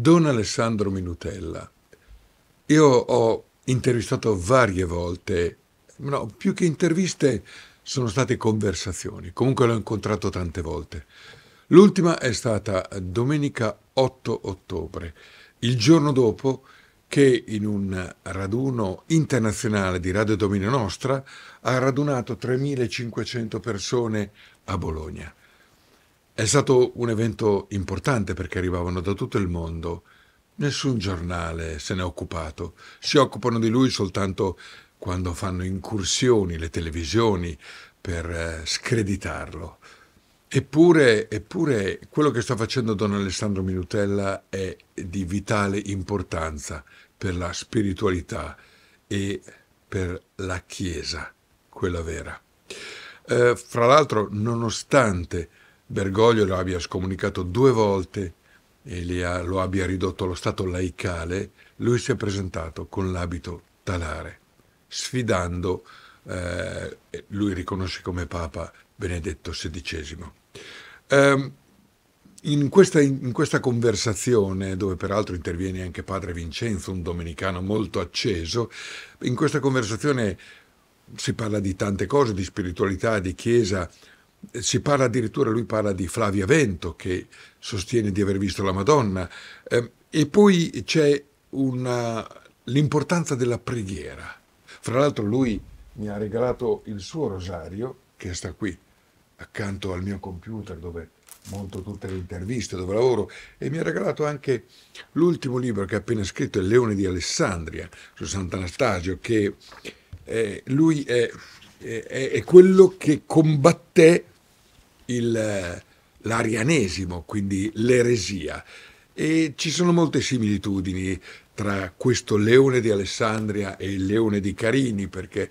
Don Alessandro Minutella. Io ho intervistato varie volte, no, più che interviste sono state conversazioni, comunque l'ho incontrato tante volte. L'ultima è stata domenica 8 ottobre, il giorno dopo che in un raduno internazionale di Radio Domino Nostra ha radunato 3.500 persone a Bologna. È stato un evento importante perché arrivavano da tutto il mondo. Nessun giornale se n'è occupato. Si occupano di lui soltanto quando fanno incursioni le televisioni per eh, screditarlo. Eppure, eppure, quello che sta facendo Don Alessandro Minutella è di vitale importanza per la spiritualità e per la Chiesa, quella vera. Eh, fra l'altro, nonostante Bergoglio lo abbia scomunicato due volte e ha, lo abbia ridotto allo stato laicale, lui si è presentato con l'abito talare, sfidando, eh, lui riconosce come Papa Benedetto XVI. Um, ehm, in questa, in questa, conversazione, dove peraltro interviene anche padre Vincenzo, un domenicano molto acceso, in questa conversazione si parla di tante cose, di spiritualità, di chiesa, si parla addirittura, lui parla di Flavia Vento che sostiene di aver visto la Madonna ehm, e poi c'è l'importanza della preghiera. Fra l'altro lui mi ha regalato il suo rosario che sta qui accanto al mio computer dove monto tutte le interviste, dove lavoro e mi ha regalato anche l'ultimo libro che ha appena scritto, Il Leone di Alessandria su Sant'Anastasio che eh, lui è è, è, quello che combatté il, l'arianesimo, quindi l'eresia. E ci sono molte similitudini tra questo leone di Alessandria e il leone di Carini, perché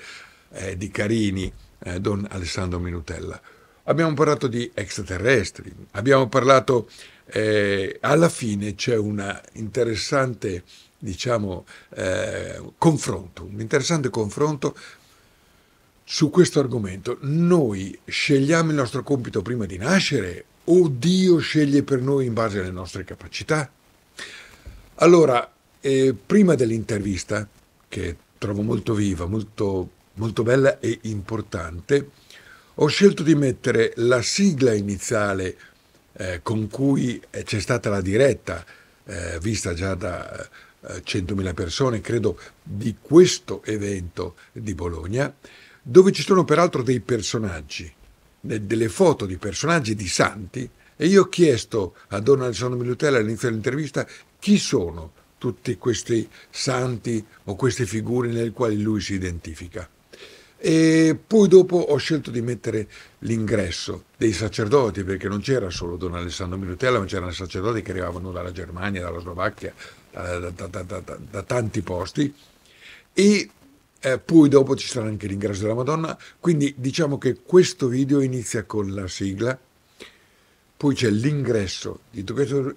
eh, di Carini, eh, don Alessandro Minutella. Abbiamo parlato di extraterrestri, abbiamo parlato, eh, alla fine c'è un interessante, diciamo, eh, confronto, un interessante confronto su questo argomento. Noi scegliamo il nostro compito prima di nascere o Dio sceglie per noi in base alle nostre capacità? Allora, eh, prima dell'intervista, che trovo molto viva, molto, molto bella e importante, ho scelto di mettere la sigla iniziale eh, con cui c'è stata la diretta, eh, vista già da 100.000 eh, persone, credo, di questo evento di Bologna, dove ci sono peraltro dei personaggi, delle foto di personaggi di santi, e io ho chiesto a Don Alessandro Milutella all'inizio dell'intervista chi sono tutti questi santi o queste figure nelle quali lui si identifica. E poi dopo ho scelto di mettere l'ingresso dei sacerdoti, perché non c'era solo Don Alessandro Milutella, ma c'erano sacerdoti che arrivavano dalla Germania, dalla Slovacchia, da, da, da, da tanti posti. E eh, poi dopo ci sarà anche l'ingresso della Madonna, quindi diciamo che questo video inizia con la sigla, poi c'è l'ingresso, di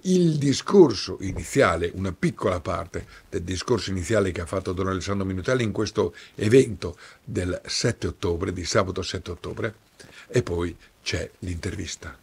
il discorso iniziale, una piccola parte del discorso iniziale che ha fatto Don Alessandro Minutelli in questo evento del 7 ottobre, di sabato 7 ottobre, e poi c'è l'intervista.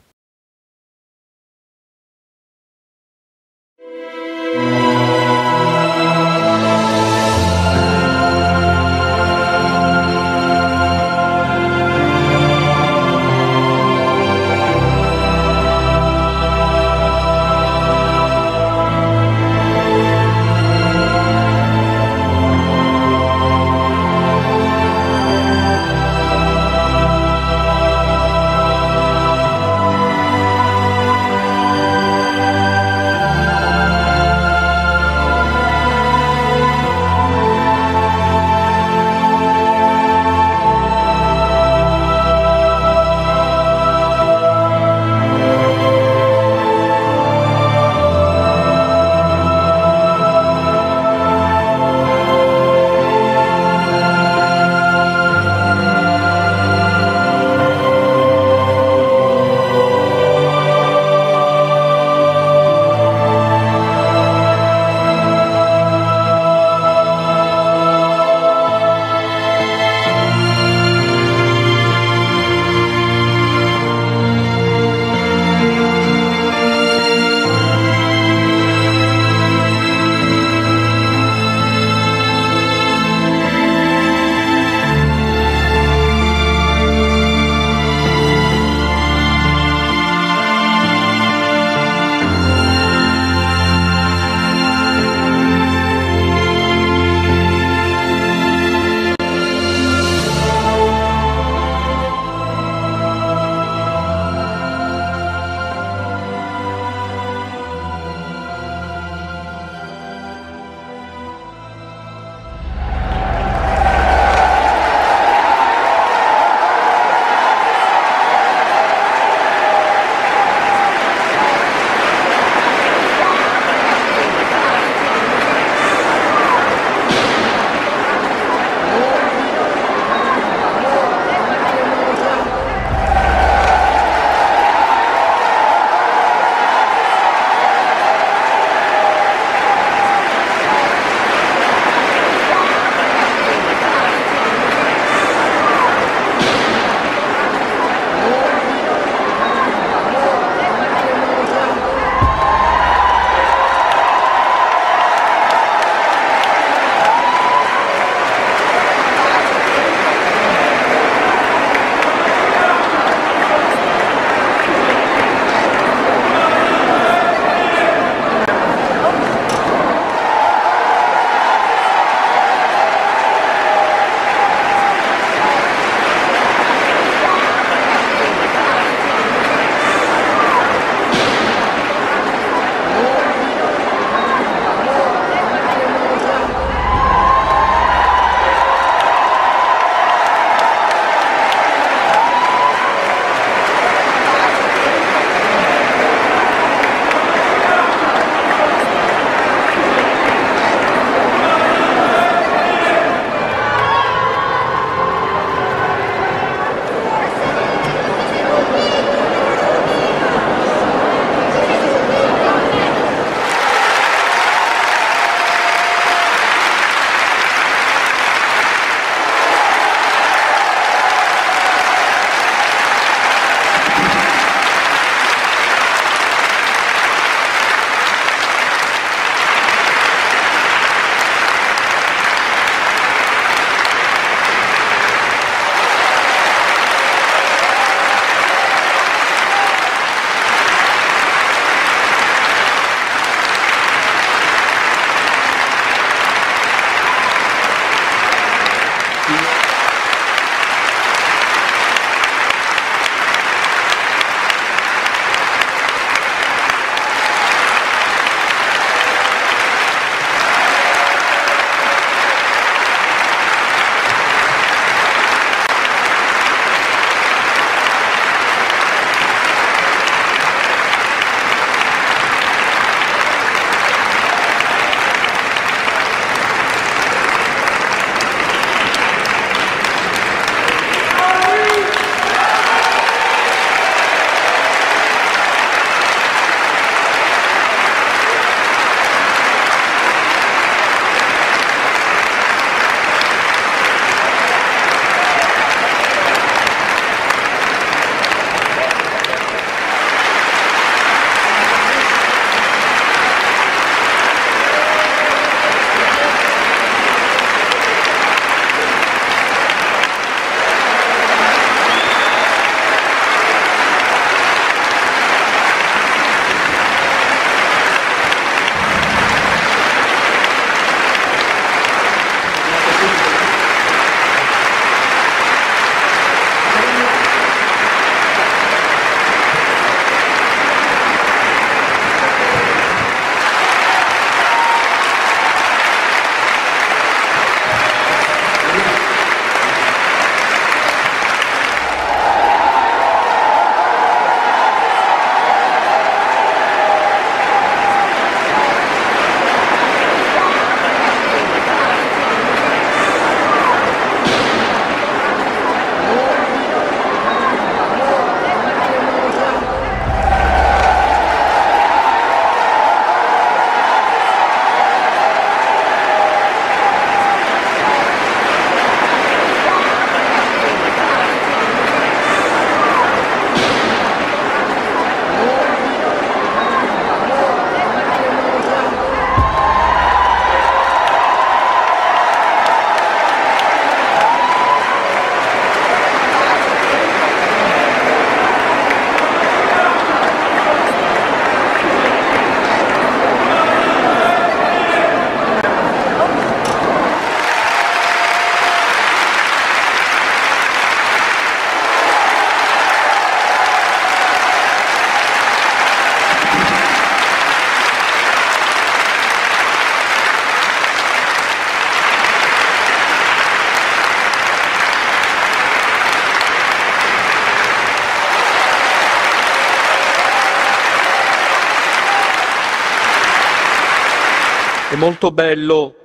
molto bello,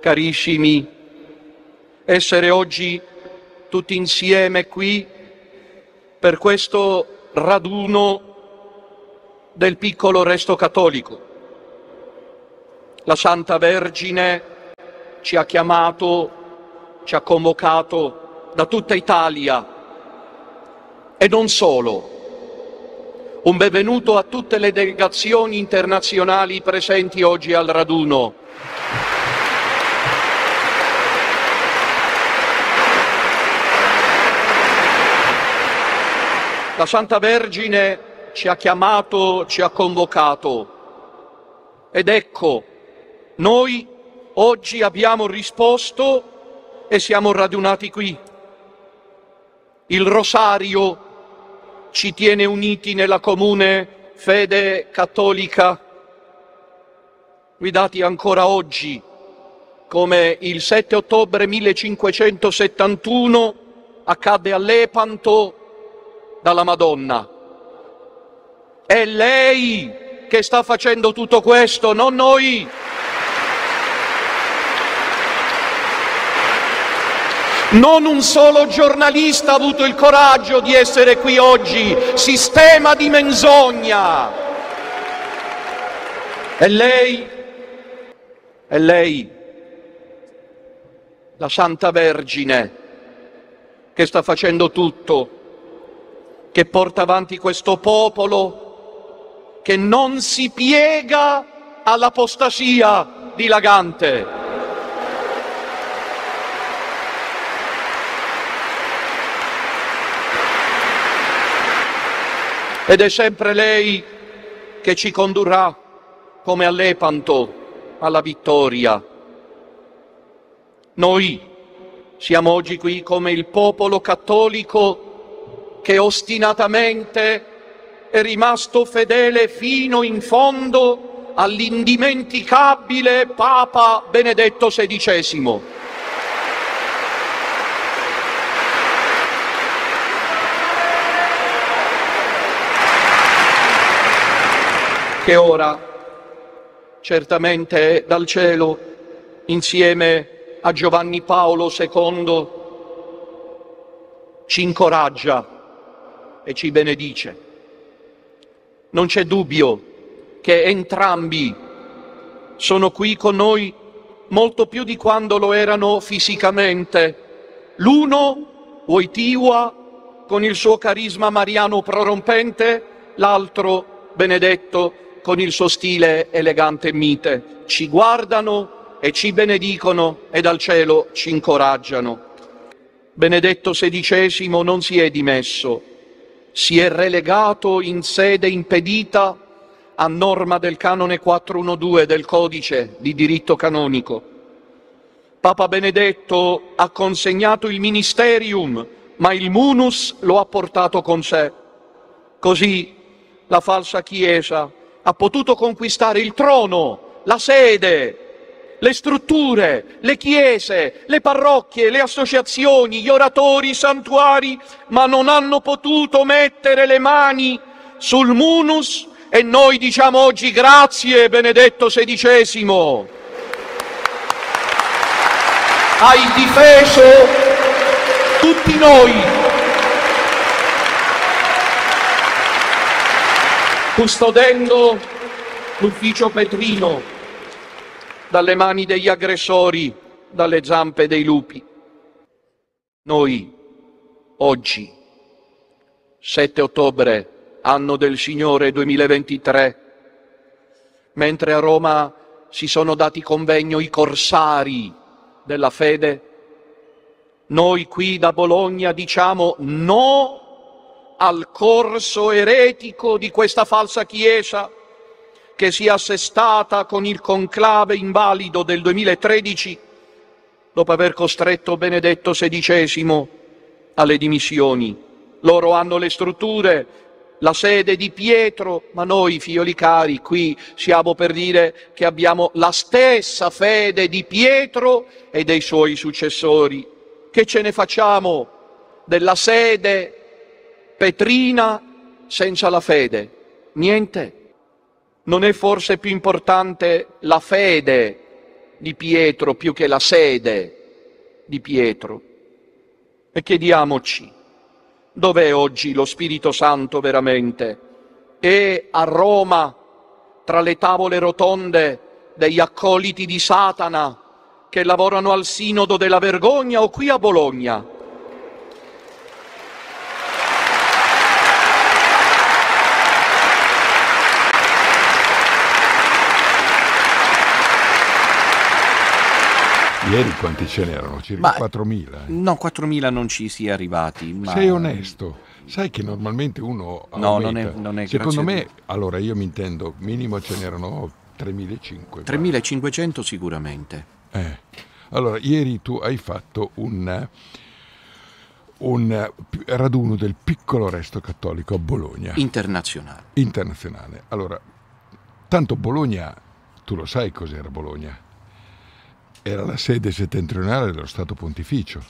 carissimi, essere oggi tutti insieme qui per questo raduno del piccolo resto cattolico. La Santa Vergine ci ha chiamato, ci ha convocato da tutta Italia e non solo un benvenuto a tutte le delegazioni internazionali presenti oggi al raduno. La Santa Vergine ci ha chiamato, ci ha convocato ed ecco, noi oggi abbiamo risposto e siamo radunati qui. Il rosario ci tiene uniti nella comune fede cattolica, guidati ancora oggi, come il 7 ottobre 1571 accadde a Lepanto dalla Madonna. È lei che sta facendo tutto questo, non noi. Non un solo giornalista ha avuto il coraggio di essere qui oggi. Sistema di menzogna. E lei, e lei, la Santa Vergine, che sta facendo tutto, che porta avanti questo popolo, che non si piega all'apostasia dilagante. Ed è sempre lei che ci condurrà, come a Lepanto, alla vittoria. Noi siamo oggi qui come il popolo cattolico che ostinatamente è rimasto fedele fino in fondo all'indimenticabile Papa Benedetto XVI. anche ora, certamente dal cielo, insieme a Giovanni Paolo II, ci incoraggia e ci benedice. Non c'è dubbio che entrambi sono qui con noi molto più di quando lo erano fisicamente. L'uno, Wojtyła, con il suo carisma mariano prorompente, l'altro, Benedetto, con il suo stile elegante e mite, ci guardano e ci benedicono e dal cielo ci incoraggiano. Benedetto XVI non si è dimesso, si è relegato in sede impedita a norma del canone 412 del codice di diritto canonico. Papa Benedetto ha consegnato il ministerium, ma il munus lo ha portato con sé. Così la falsa Chiesa ha potuto conquistare il trono, la sede, le strutture, le chiese, le parrocchie, le associazioni, gli oratori, i santuari, ma non hanno potuto mettere le mani sul munus e noi diciamo oggi grazie Benedetto XVI. Hai difeso tutti noi custodendo l'ufficio Petrino dalle mani degli aggressori, dalle zampe dei lupi. Noi oggi, 7 ottobre, anno del Signore 2023, mentre a Roma si sono dati convegno i corsari della fede, noi qui da Bologna diciamo no al corso eretico di questa falsa Chiesa che si è assestata con il conclave invalido del 2013 dopo aver costretto Benedetto XVI alle dimissioni. Loro hanno le strutture, la sede di Pietro, ma noi, figlioli cari, qui siamo per dire che abbiamo la stessa fede di Pietro e dei suoi successori. Che ce ne facciamo della sede petrina senza la fede? Niente. Non è forse più importante la fede di Pietro più che la sede di Pietro? E chiediamoci, dov'è oggi lo Spirito Santo veramente? È a Roma, tra le tavole rotonde degli accoliti di Satana che lavorano al sinodo della vergogna o qui a Bologna? Ieri quanti ce n'erano? Circa 4.000? Eh. No, 4.000 non ci si è arrivati. Ma... Sei onesto. Sai che normalmente uno... No, non è, non è Secondo me, di... allora io mi intendo, minimo ce n'erano 3.500. 3.500 sicuramente. Eh. Allora, ieri tu hai fatto un, un, raduno del piccolo resto cattolico a Bologna. Internazionale. Internazionale. Allora, tanto Bologna, tu lo sai cos'era Bologna? era la sede settentrionale dello Stato Pontificio.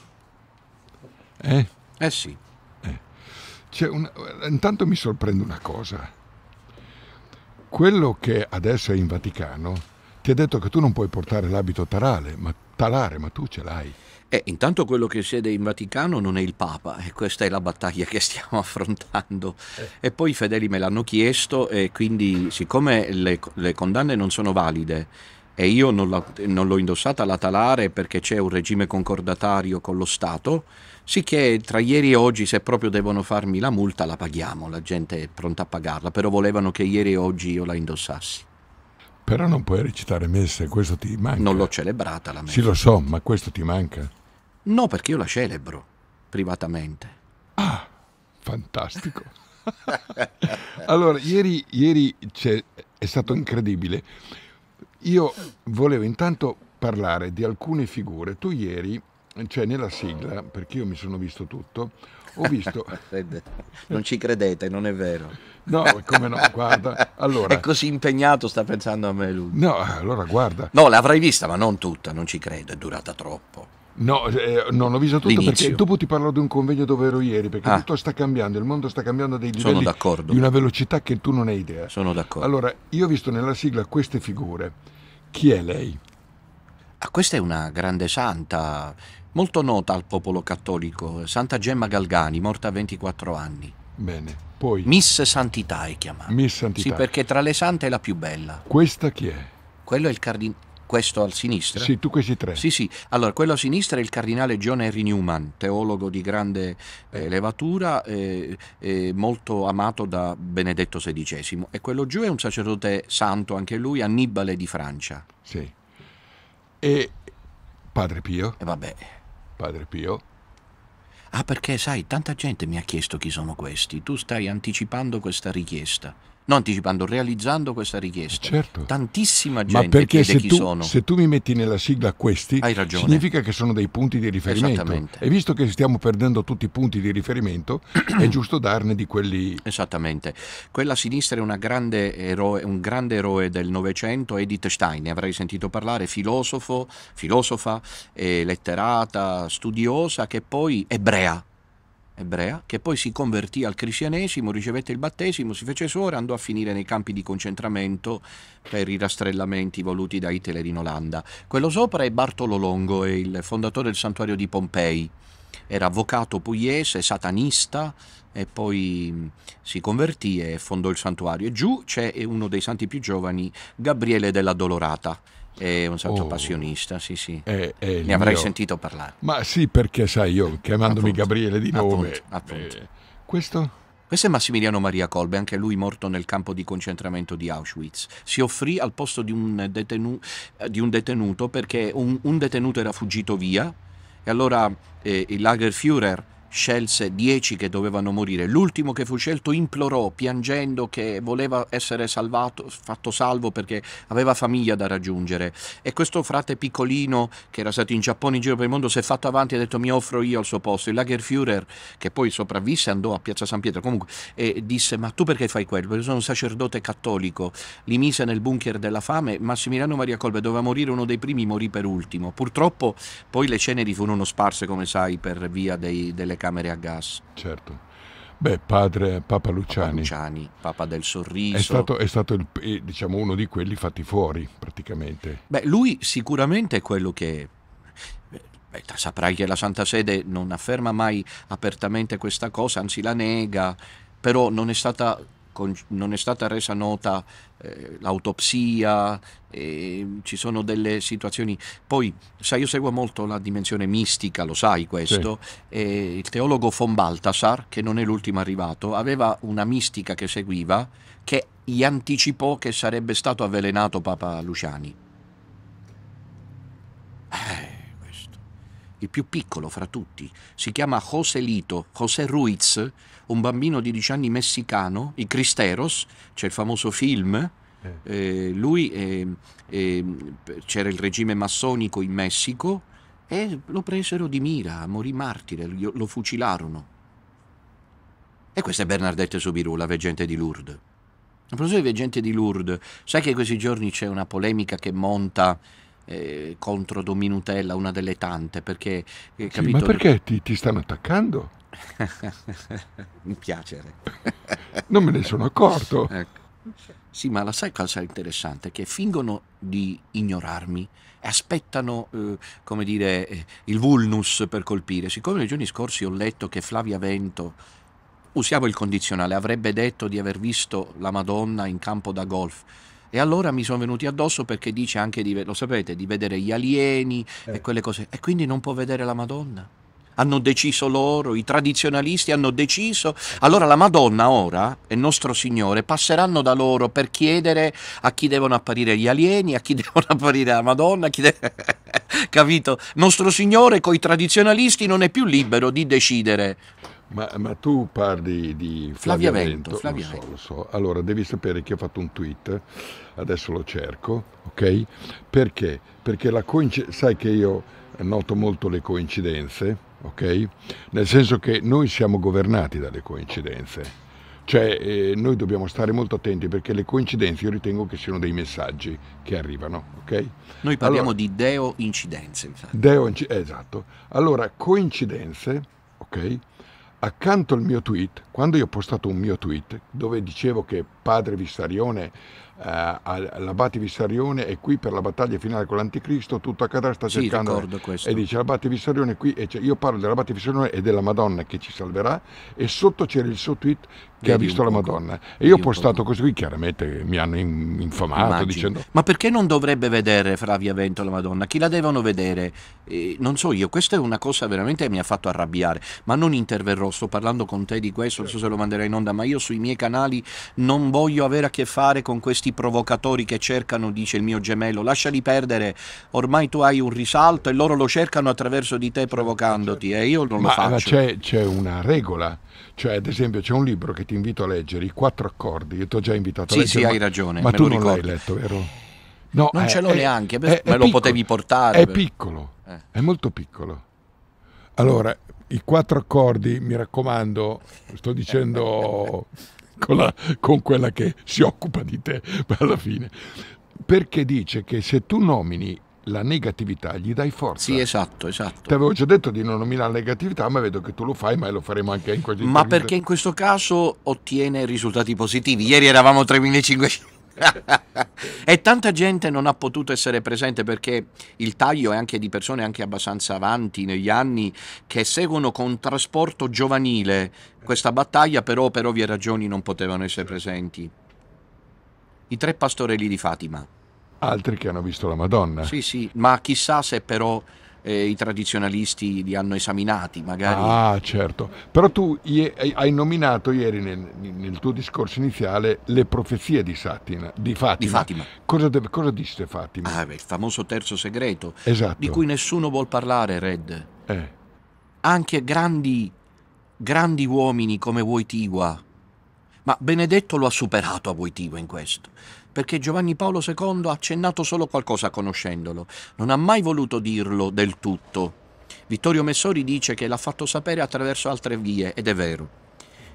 Eh? Eh sì. Eh. Una... intanto mi sorprende una cosa. Quello che adesso è in Vaticano ti ha detto che tu non puoi portare l'abito tarale, ma talare, ma tu ce l'hai. Eh, intanto quello che siede in Vaticano non è il Papa e questa è la battaglia che stiamo affrontando. Eh. E poi i fedeli me l'hanno chiesto e quindi siccome le, le condanne non sono valide, e io non, la, non l'ho indossata la talare perché c'è un regime concordatario con lo Stato, sicché tra ieri e oggi se proprio devono farmi la multa la paghiamo, la gente è pronta a pagarla, però volevano che ieri e oggi io la indossassi. Però non puoi recitare messe, questo ti manca. Non l'ho celebrata la messa. Sì, lo so, ma questo ti manca? No, perché io la celebro privatamente. Ah, fantastico. allora, ieri, ieri è stato incredibile io volevo intanto parlare di alcune figure. Tu ieri, cioè nella sigla, perché io mi sono visto tutto, ho visto... non ci credete, non è vero. No, come no, guarda. Allora... È così impegnato, sta pensando a me lui. No, allora guarda. No, l'avrai vista, ma non tutta, non ci credo, è durata troppo. No, eh, non ho visto tutto L'inizio. perché dopo ti parlo di un convegno dove ero ieri, perché ah. tutto sta cambiando, il mondo sta cambiando a dei livelli di una velocità che tu non hai idea. Sono d'accordo. Allora, io ho visto nella sigla queste figure. Chi è lei? Ah, questa è una grande santa, molto nota al popolo cattolico, Santa Gemma Galgani, morta a 24 anni. Bene, poi... Miss Santità è chiamata. Miss Santità. Sì, perché tra le sante è la più bella. Questa chi è? Quello è il cardinale questo al sinistra? Sì, tu questi tre. Sì, sì. Allora, quello a sinistra è il cardinale John Henry Newman, teologo di grande eh, levatura, eh, eh, molto amato da Benedetto XVI. E quello giù è un sacerdote santo, anche lui, Annibale di Francia. Sì. E Padre Pio? E vabbè. Padre Pio? Ah, perché sai, tanta gente mi ha chiesto chi sono questi. Tu stai anticipando questa richiesta. No, anticipando, realizzando questa richiesta. Certo. Tantissima gente Ma perché se tu, sono. se tu mi metti nella sigla questi, Hai ragione. significa che sono dei punti di riferimento. Esattamente. E visto che stiamo perdendo tutti i punti di riferimento, è giusto darne di quelli... Esattamente. Quella a sinistra è grande eroe, un grande eroe del Novecento, Edith Stein, ne avrai sentito parlare, filosofo, filosofa, eh, letterata, studiosa, che poi ebrea ebrea, che poi si convertì al cristianesimo, ricevette il battesimo, si fece sora, andò a finire nei campi di concentramento per i rastrellamenti voluti da Hitler in Olanda. Quello sopra è Bartolo Longo, il fondatore del santuario di Pompei. Era avvocato pugliese, satanista, e poi mm, si convertì e fondò il santuario. E giù c'è uno dei santi più giovani, Gabriele della Dolorata è un saggio oh, passionista, sì, sì. È, è ne avrei mio... sentito parlare. Ma sì, perché sai, io chiamandomi appunto, Gabriele di nome. Appunto, appunto. Eh, questo? Questo è Massimiliano Maria Colbe, anche lui morto nel campo di concentramento di Auschwitz. Si offrì al posto di un, detenu, eh, di un detenuto perché un, un, detenuto era fuggito via e allora eh, il Lagerführer scelse dieci che dovevano morire. L'ultimo che fu scelto implorò, piangendo, che voleva essere salvato, fatto salvo perché aveva famiglia da raggiungere. E questo frate piccolino, che era stato in Giappone in giro per il mondo, si è fatto avanti e ha detto mi offro io al suo posto. Il Lagerführer, che poi sopravvisse, andò a Piazza San Pietro comunque e disse ma tu perché fai quello? Perché sono un sacerdote cattolico. Li mise nel bunker della fame. Massimiliano Maria Colbe doveva morire uno dei primi, morì per ultimo. Purtroppo poi le ceneri furono sparse, come sai, per via dei, delle camere a gas. Certo. Beh, padre Papa Luciani. Papa Luciani, Papa del Sorriso. È stato, è stato il, eh, diciamo, uno di quelli fatti fuori, praticamente. Beh, lui sicuramente è quello che... Eh, beh, saprai che la Santa Sede non afferma mai apertamente questa cosa, anzi la nega, però non è stata, non è stata resa nota eh, l'autopsia, eh, ci sono delle situazioni. Poi, sai, io seguo molto la dimensione mistica, lo sai questo. Sì. il teologo von Baltasar, che non è l'ultimo arrivato, aveva una mistica che seguiva che gli anticipò che sarebbe stato avvelenato Papa Luciani. Eh il più piccolo fra tutti, si chiama José Lito, José Ruiz, un bambino di 10 anni messicano, i Cristeros, c'è il famoso film, eh. eh, lui eh, eh, c'era il regime massonico in Messico e lo presero di mira, morì martire, lo fucilarono. E questa è Bernardette Sobiru, la veggente di Lourdes. A proposito di veggente di Lourdes, sai che in questi giorni c'è una polemica che monta eh, contro Dominutella, una delle tante, perché... Eh, sì, ma perché ti, ti stanno attaccando? Mi piacere. non me ne sono accorto. Ecco. Sì, ma la sai cosa è interessante? Che fingono di ignorarmi e aspettano, eh, come dire, eh, il vulnus per colpire. Siccome nei giorni scorsi ho letto che Flavia Vento, usiamo il condizionale, avrebbe detto di aver visto la Madonna in campo da golf. E allora mi sono venuti addosso perché dice anche di, lo sapete, di vedere gli alieni eh. e quelle cose. E quindi non può vedere la Madonna hanno deciso loro, i tradizionalisti hanno deciso, allora la Madonna ora e nostro Signore passeranno da loro per chiedere a chi devono apparire gli alieni, a chi devono apparire la Madonna, chi deve... capito? Nostro Signore con i tradizionalisti non è più libero di decidere. Ma, ma, tu parli di Flaviavento, Flaviavento. Lo so, lo so. Allora, devi sapere che ho fatto un tweet, adesso lo cerco, ok? Perché? Perché la coincidenza, sai che io noto molto le coincidenze, ok? Nel senso che noi siamo governati dalle coincidenze. Cioè eh, noi dobbiamo stare molto attenti perché le coincidenze io ritengo che siano dei messaggi che arrivano, ok? Noi parliamo allora, di deo incidenze, infatti. Deo incidenze, eh, esatto. Allora, coincidenze, ok? Accanto al mio tweet, quando io ho postato un mio tweet dove dicevo che padre Vissarione eh, l'abate Vissarione è qui per la battaglia finale con l'anticristo, tutto accadrà, sta sì, cercando e dice l'abate Vissarione qui, e io parlo dell'abate Vissarione e della Madonna che ci salverà e sotto c'era il suo tweet che ha visto la Madonna. E io ho postato così qui, chiaramente mi hanno infamato Immagino. dicendo... Ma perché non dovrebbe vedere Flavia Vento la Madonna? Chi la devono vedere? Eh, non so io, questa è una cosa veramente che mi ha fatto arrabbiare, ma non interverrò, sto parlando con te di questo, non so se lo manderai in onda, ma io sui miei canali non voglio avere a che fare con questi provocatori che cercano, dice il mio gemello, lasciali perdere, ormai tu hai un risalto e loro lo cercano attraverso di te certo, provocandoti certo. e eh, io non ma lo faccio. Ma c'è una regola cioè, ad esempio, c'è un libro che ti invito a leggere, I quattro accordi. Io ti ho già invitato sì, a leggere. Sì, sì, hai ragione. Ma tu non l'hai letto, vero? No, non è, ce l'ho è, neanche, è, me piccolo, lo potevi portare. È piccolo, eh. è molto piccolo. Allora, i quattro accordi, mi raccomando, sto dicendo con, la, con quella che si occupa di te alla fine, perché dice che se tu nomini la negatività gli dai forza. Sì, esatto, esatto. Ti avevo già detto di non nominare negatività, ma vedo che tu lo fai, ma lo faremo anche in questo Ma perché in questo caso ottiene risultati positivi. Ieri eravamo 3500. e tanta gente non ha potuto essere presente perché il taglio è anche di persone anche abbastanza avanti negli anni che seguono con trasporto giovanile questa battaglia, però per ovvie ragioni non potevano essere presenti. I tre pastorelli di Fatima altri che hanno visto la Madonna. Sì, sì, ma chissà se però eh, i tradizionalisti li hanno esaminati, magari. Ah, certo. Però tu hai nominato ieri nel, nel tuo discorso iniziale le profezie di, Satina, di Fatima. Di Fatima. Cosa, cosa disse Fatima? Ah, beh, il famoso terzo segreto, esatto. di cui nessuno vuol parlare, Red. Eh. Anche grandi, grandi uomini come Wojtyła, ma Benedetto lo ha superato a Voitiva in questo perché Giovanni Paolo II ha accennato solo qualcosa conoscendolo, non ha mai voluto dirlo del tutto. Vittorio Messori dice che l'ha fatto sapere attraverso altre vie, ed è vero.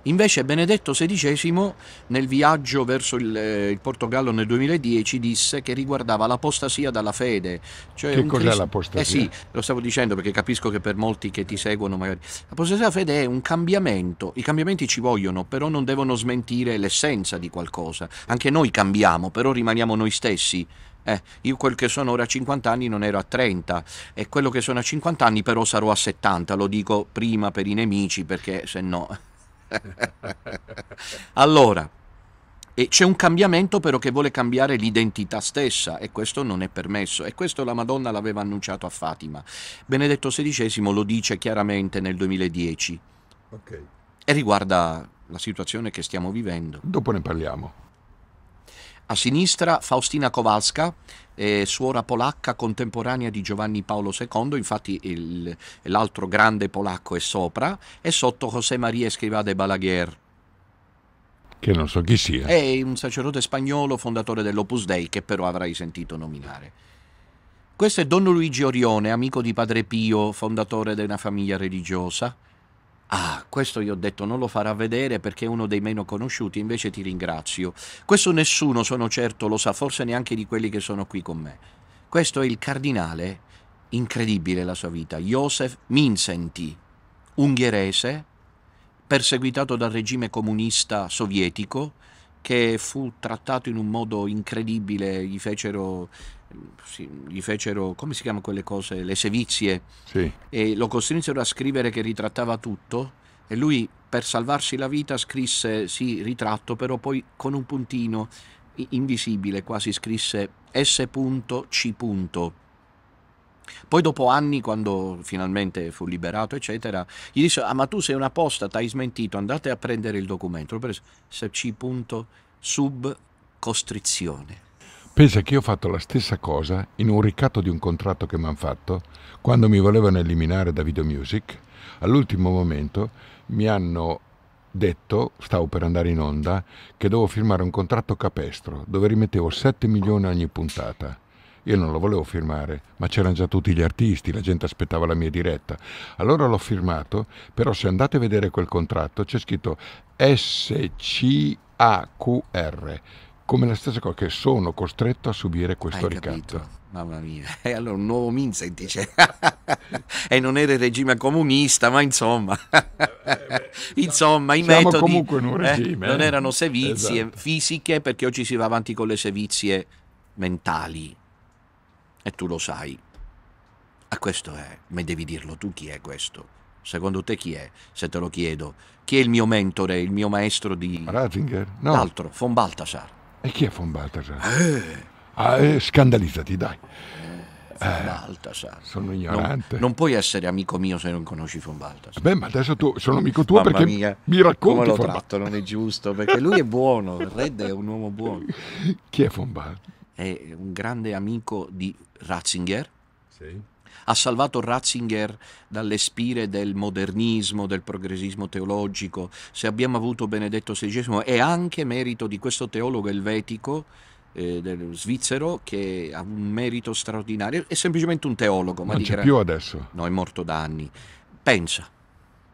Invece Benedetto XVI nel viaggio verso il, eh, il, Portogallo nel 2010 disse che riguardava l'apostasia dalla fede. Cioè che cos'è Cristo... l'apostasia? Eh sì, lo stavo dicendo perché capisco che per molti che ti seguono magari... L'apostasia dalla fede è un cambiamento, i cambiamenti ci vogliono, però non devono smentire l'essenza di qualcosa. Anche noi cambiamo, però rimaniamo noi stessi. Eh, io quel che sono ora a 50 anni non ero a 30 e quello che sono a 50 anni però sarò a 70, lo dico prima per i nemici perché se no... allora, c'è un cambiamento però che vuole cambiare l'identità stessa e questo non è permesso e questo la Madonna l'aveva annunciato a Fatima. Benedetto XVI lo dice chiaramente nel 2010 okay. e riguarda la situazione che stiamo vivendo. Dopo ne parliamo. A sinistra Faustina Kowalska, eh, suora polacca contemporanea di Giovanni Paolo II, infatti l'altro grande polacco è sopra, e sotto José María Escrivá de Balaguer. Che non so chi sia. È un sacerdote spagnolo fondatore dell'Opus Dei che però avrai sentito nominare. Questo è Don Luigi Orione, amico di Padre Pio, fondatore di una famiglia religiosa. Ah, questo io ho detto non lo farà vedere perché è uno dei meno conosciuti, invece ti ringrazio. Questo nessuno, sono certo, lo sa, forse neanche di quelli che sono qui con me. Questo è il cardinale, incredibile la sua vita, Josef Minsenti, ungherese, perseguitato dal regime comunista sovietico, che fu trattato in un modo incredibile, gli fecero gli fecero, come si chiamano quelle cose, le sevizie, sì. e lo costrinsero a scrivere che ritrattava tutto e lui per salvarsi la vita scrisse sì ritratto, però poi con un puntino invisibile quasi scrisse S.C. Poi dopo anni, quando finalmente fu liberato, eccetera, gli disse, ah ma tu sei una posta, t'hai smentito, andate a prendere il documento. L'ho preso, C.sub costrizione. Pensa che io ho fatto la stessa cosa in un ricatto di un contratto che mi hanno fatto quando mi volevano eliminare da Video Music. All'ultimo momento mi hanno detto, stavo per andare in onda, che dovevo firmare un contratto capestro dove rimettevo 7 milioni ogni puntata. Io non lo volevo firmare, ma c'erano già tutti gli artisti, la gente aspettava la mia diretta. Allora l'ho firmato, però se andate a vedere quel contratto c'è scritto SCAQR, come la stessa cosa che sono costretto a subire questo ricatto. Mamma mia, e allora un nuovo Minza dice, e non era il regime comunista, ma insomma, insomma i Siamo metodi comunque in un eh, regime, eh, non erano sevizie esatto. fisiche perché oggi si va avanti con le sevizie mentali e tu lo sai. A ah, questo è, mi devi dirlo tu chi è questo. Secondo te chi è? Se te lo chiedo, chi è il mio mentore, il mio maestro di. Ratzinger? No. L'altro, von Baltasar. E chi è von Baltasar? Eh. Ah, eh, scandalizzati, dai. Eh, eh Baltasar. Sono ignorante. Non, non, puoi essere amico mio se non conosci Von Baltasar. Beh, ma adesso tu, sono amico tuo Mamma perché mia, mi racconti. Come lo Von tratto, non è giusto, perché lui è buono, il Red è un uomo buono. Chi è Von Baltasar? È un grande amico di Ratzinger. Sì ha salvato Ratzinger dalle spire del modernismo, del progressismo teologico, se abbiamo avuto Benedetto XVI è anche merito di questo teologo elvetico eh, del svizzero che ha un merito straordinario, è semplicemente un teologo. Ma non c'è più adesso. No, è morto da anni. Pensa, a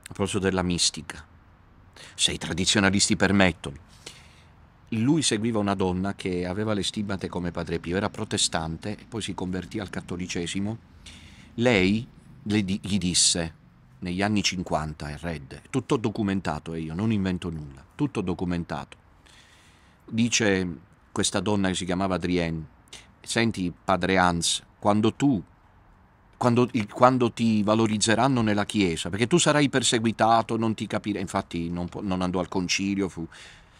proposito della mistica, se i tradizionalisti permettono, lui seguiva una donna che aveva le stigmate come padre Pio, era protestante, poi si convertì al cattolicesimo lei gli disse, negli anni 50 e Red, tutto documentato e io non invento nulla, tutto documentato. Dice questa donna che si chiamava Adrienne, senti padre Hans, quando tu, quando, quando, ti valorizzeranno nella Chiesa, perché tu sarai perseguitato, non ti capirai, infatti non, non andò al concilio, fu,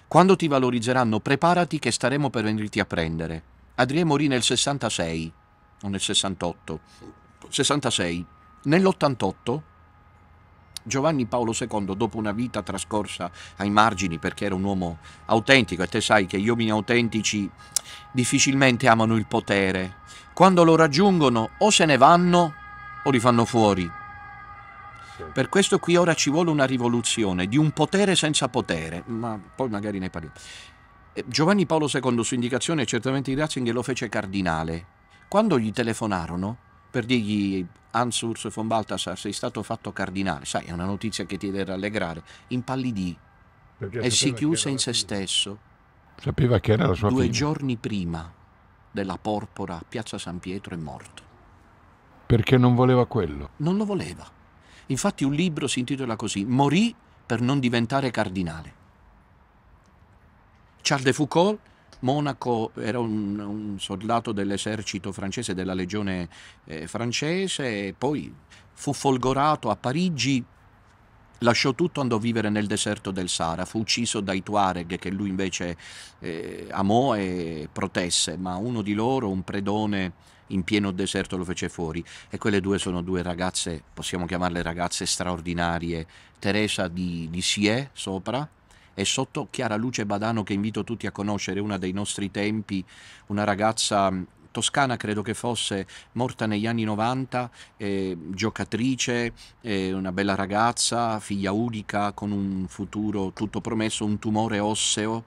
quando ti valorizzeranno preparati che staremo per venirti a prendere. Adrienne morì nel 66 o nel 68 66. Nell'88 Giovanni Paolo II, dopo una vita trascorsa ai margini, perché era un uomo autentico, e te sai che gli uomini autentici difficilmente amano il potere, quando lo raggiungono o se ne vanno o li fanno fuori. Per questo qui ora ci vuole una rivoluzione di un potere senza potere, ma poi magari ne parliamo. Eh, Giovanni Paolo II, su indicazione certamente di Ratzinger, lo fece cardinale. Quando gli telefonarono, per dirgli Hans Urs von Baltasar sei stato fatto cardinale, sai è una notizia che ti deve rallegrare, impallidì Perché e si chiuse in se stesso. Sapeva che era la sua Due figlia. giorni prima della porpora a Piazza San Pietro è morto. Perché non voleva quello? Non lo voleva. Infatti un libro si intitola così, Morì per non diventare cardinale. Charles de Foucault Monaco era un, un soldato dell'esercito francese, della legione eh, francese, poi fu folgorato a Parigi lasciò tutto, e andò a vivere nel deserto del Sahara, fu ucciso dai Tuareg che lui invece eh, amò e protesse, ma uno di loro, un predone in pieno deserto lo fece fuori e quelle due sono due ragazze, possiamo chiamarle ragazze straordinarie, Teresa di, di Sier sopra, è sotto Chiara Luce Badano che invito tutti a conoscere, una dei nostri tempi, una ragazza mm, toscana credo che fosse morta negli anni 90, eh, giocatrice, eh, una bella ragazza, figlia unica con un futuro tutto promesso, un tumore osseo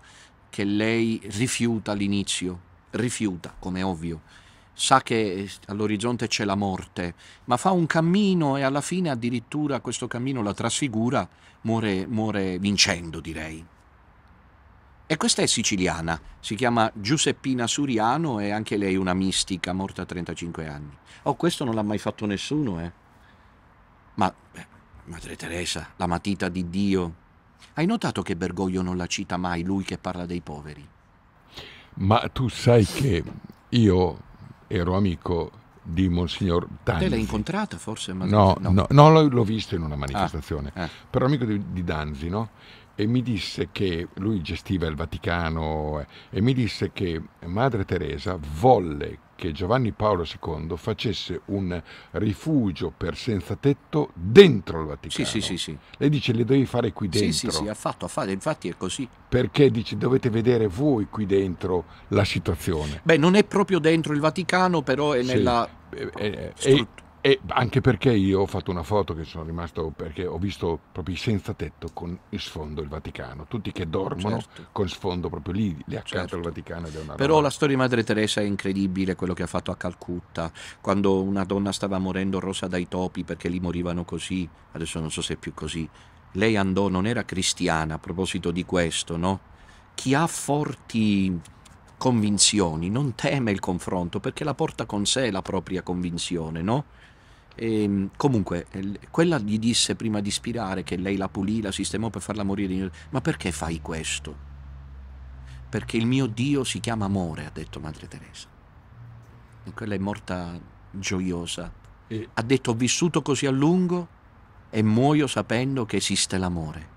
che lei rifiuta all'inizio, rifiuta come ovvio sa che eh, all'orizzonte c'è la morte, ma fa un cammino e alla fine addirittura questo cammino la trasfigura, muore, muore vincendo direi. E questa è siciliana, si chiama Giuseppina Suriano e anche lei una mistica, morta a 35 anni. Oh, questo non l'ha mai fatto nessuno, eh. Ma, beh, Madre Teresa, la matita di Dio. Hai notato che Bergoglio non la cita mai, lui che parla dei poveri? Ma tu sai che io ero amico di Monsignor Danzi. Te l'hai incontrata forse? Ma no, no. no, no l'ho, visto in una manifestazione, ah, eh. però amico di, di Danzi, no? E mi disse che lui gestiva il Vaticano eh, e mi disse che Madre Teresa volle che Giovanni Paolo II facesse un rifugio per senza tetto dentro il Vaticano. Sì, sì, sì, sì. Lei dice le devi fare qui dentro. Sì, sì, sì, affatto, affatto, infatti è così. Perché dice dovete vedere voi qui dentro la situazione. Beh, non è proprio dentro il Vaticano, però è nella... Eh, eh, eh, sì. È, e anche perché io ho fatto una foto che sono rimasto perché ho visto proprio senza tetto con in sfondo il Vaticano, tutti che dormono certo. con sfondo proprio lì, lì accanto certo. al Vaticano. Ed è una Però roba. la storia di Madre Teresa è incredibile, quello che ha fatto a Calcutta, quando una donna stava morendo rosa dai topi perché lì morivano così, adesso non so se è più così. Lei andò, non era cristiana a proposito di questo, no? Chi ha forti convinzioni non teme il confronto perché la porta con sé la propria convinzione, no? E, ehm, comunque, quella gli disse prima di ispirare che lei la pulì, la sistemò per farla morire. Ma perché fai questo? Perché il mio Dio si chiama amore, ha detto Madre Teresa. E quella è morta gioiosa. E... Ha detto: Ho vissuto così a lungo e muoio sapendo che esiste l'amore.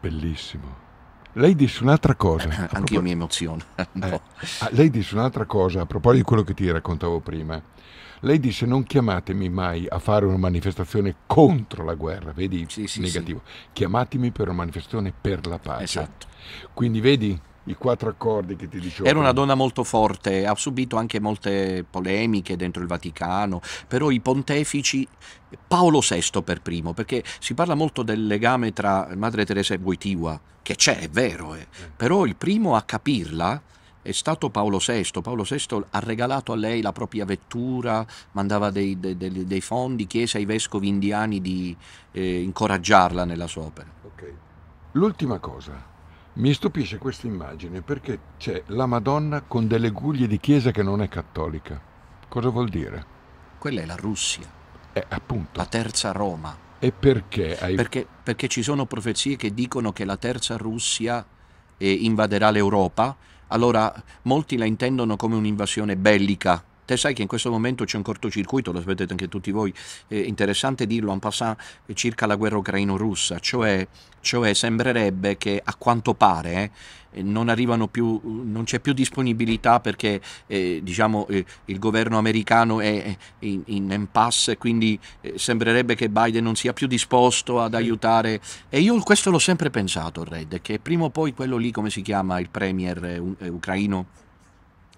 Bellissimo. Lei disse un'altra cosa. Anche propos- io mi emoziono. Eh, ah, lei disse un'altra cosa a proposito di quello che ti raccontavo prima lei disse non chiamatemi mai a fare una manifestazione contro la guerra, vedi? Sì, sì, negativo. Sì. Chiamatemi per una manifestazione per la pace. Esatto. Quindi vedi i quattro accordi che ti dicevo. Era una donna molto forte, ha subito anche molte polemiche dentro il Vaticano, però i pontefici, Paolo VI per primo, perché si parla molto del legame tra Madre Teresa e Wojtyła, che c'è, è vero, eh. eh. però il primo a capirla è stato Paolo VI. Paolo VI ha regalato a lei la propria vettura, mandava dei, dei, dei, dei fondi, chiese ai vescovi indiani di eh, incoraggiarla nella sua opera. Okay. L'ultima cosa. Mi stupisce questa immagine perché c'è la Madonna con delle guglie di chiesa che non è cattolica. Cosa vuol dire? Quella è la Russia. È eh, appunto. La terza Roma. E perché? Hai... Perché, perché ci sono profezie che dicono che la terza Russia eh, invaderà l'Europa allora molti la intendono come un'invasione bellica Te sai che in questo momento c'è un cortocircuito, lo sapete anche tutti voi, è eh, interessante dirlo en passant, eh, circa la guerra ucraino-russa, cioè, cioè, sembrerebbe che a quanto pare eh, non, più, non c'è più disponibilità perché eh, diciamo, eh, il governo americano è eh, in, in impasse, quindi sembrerebbe che Biden non sia più disposto ad aiutare. E io questo l'ho sempre pensato, Red, che prima o poi quello lì, come si chiama, il premier ucraino,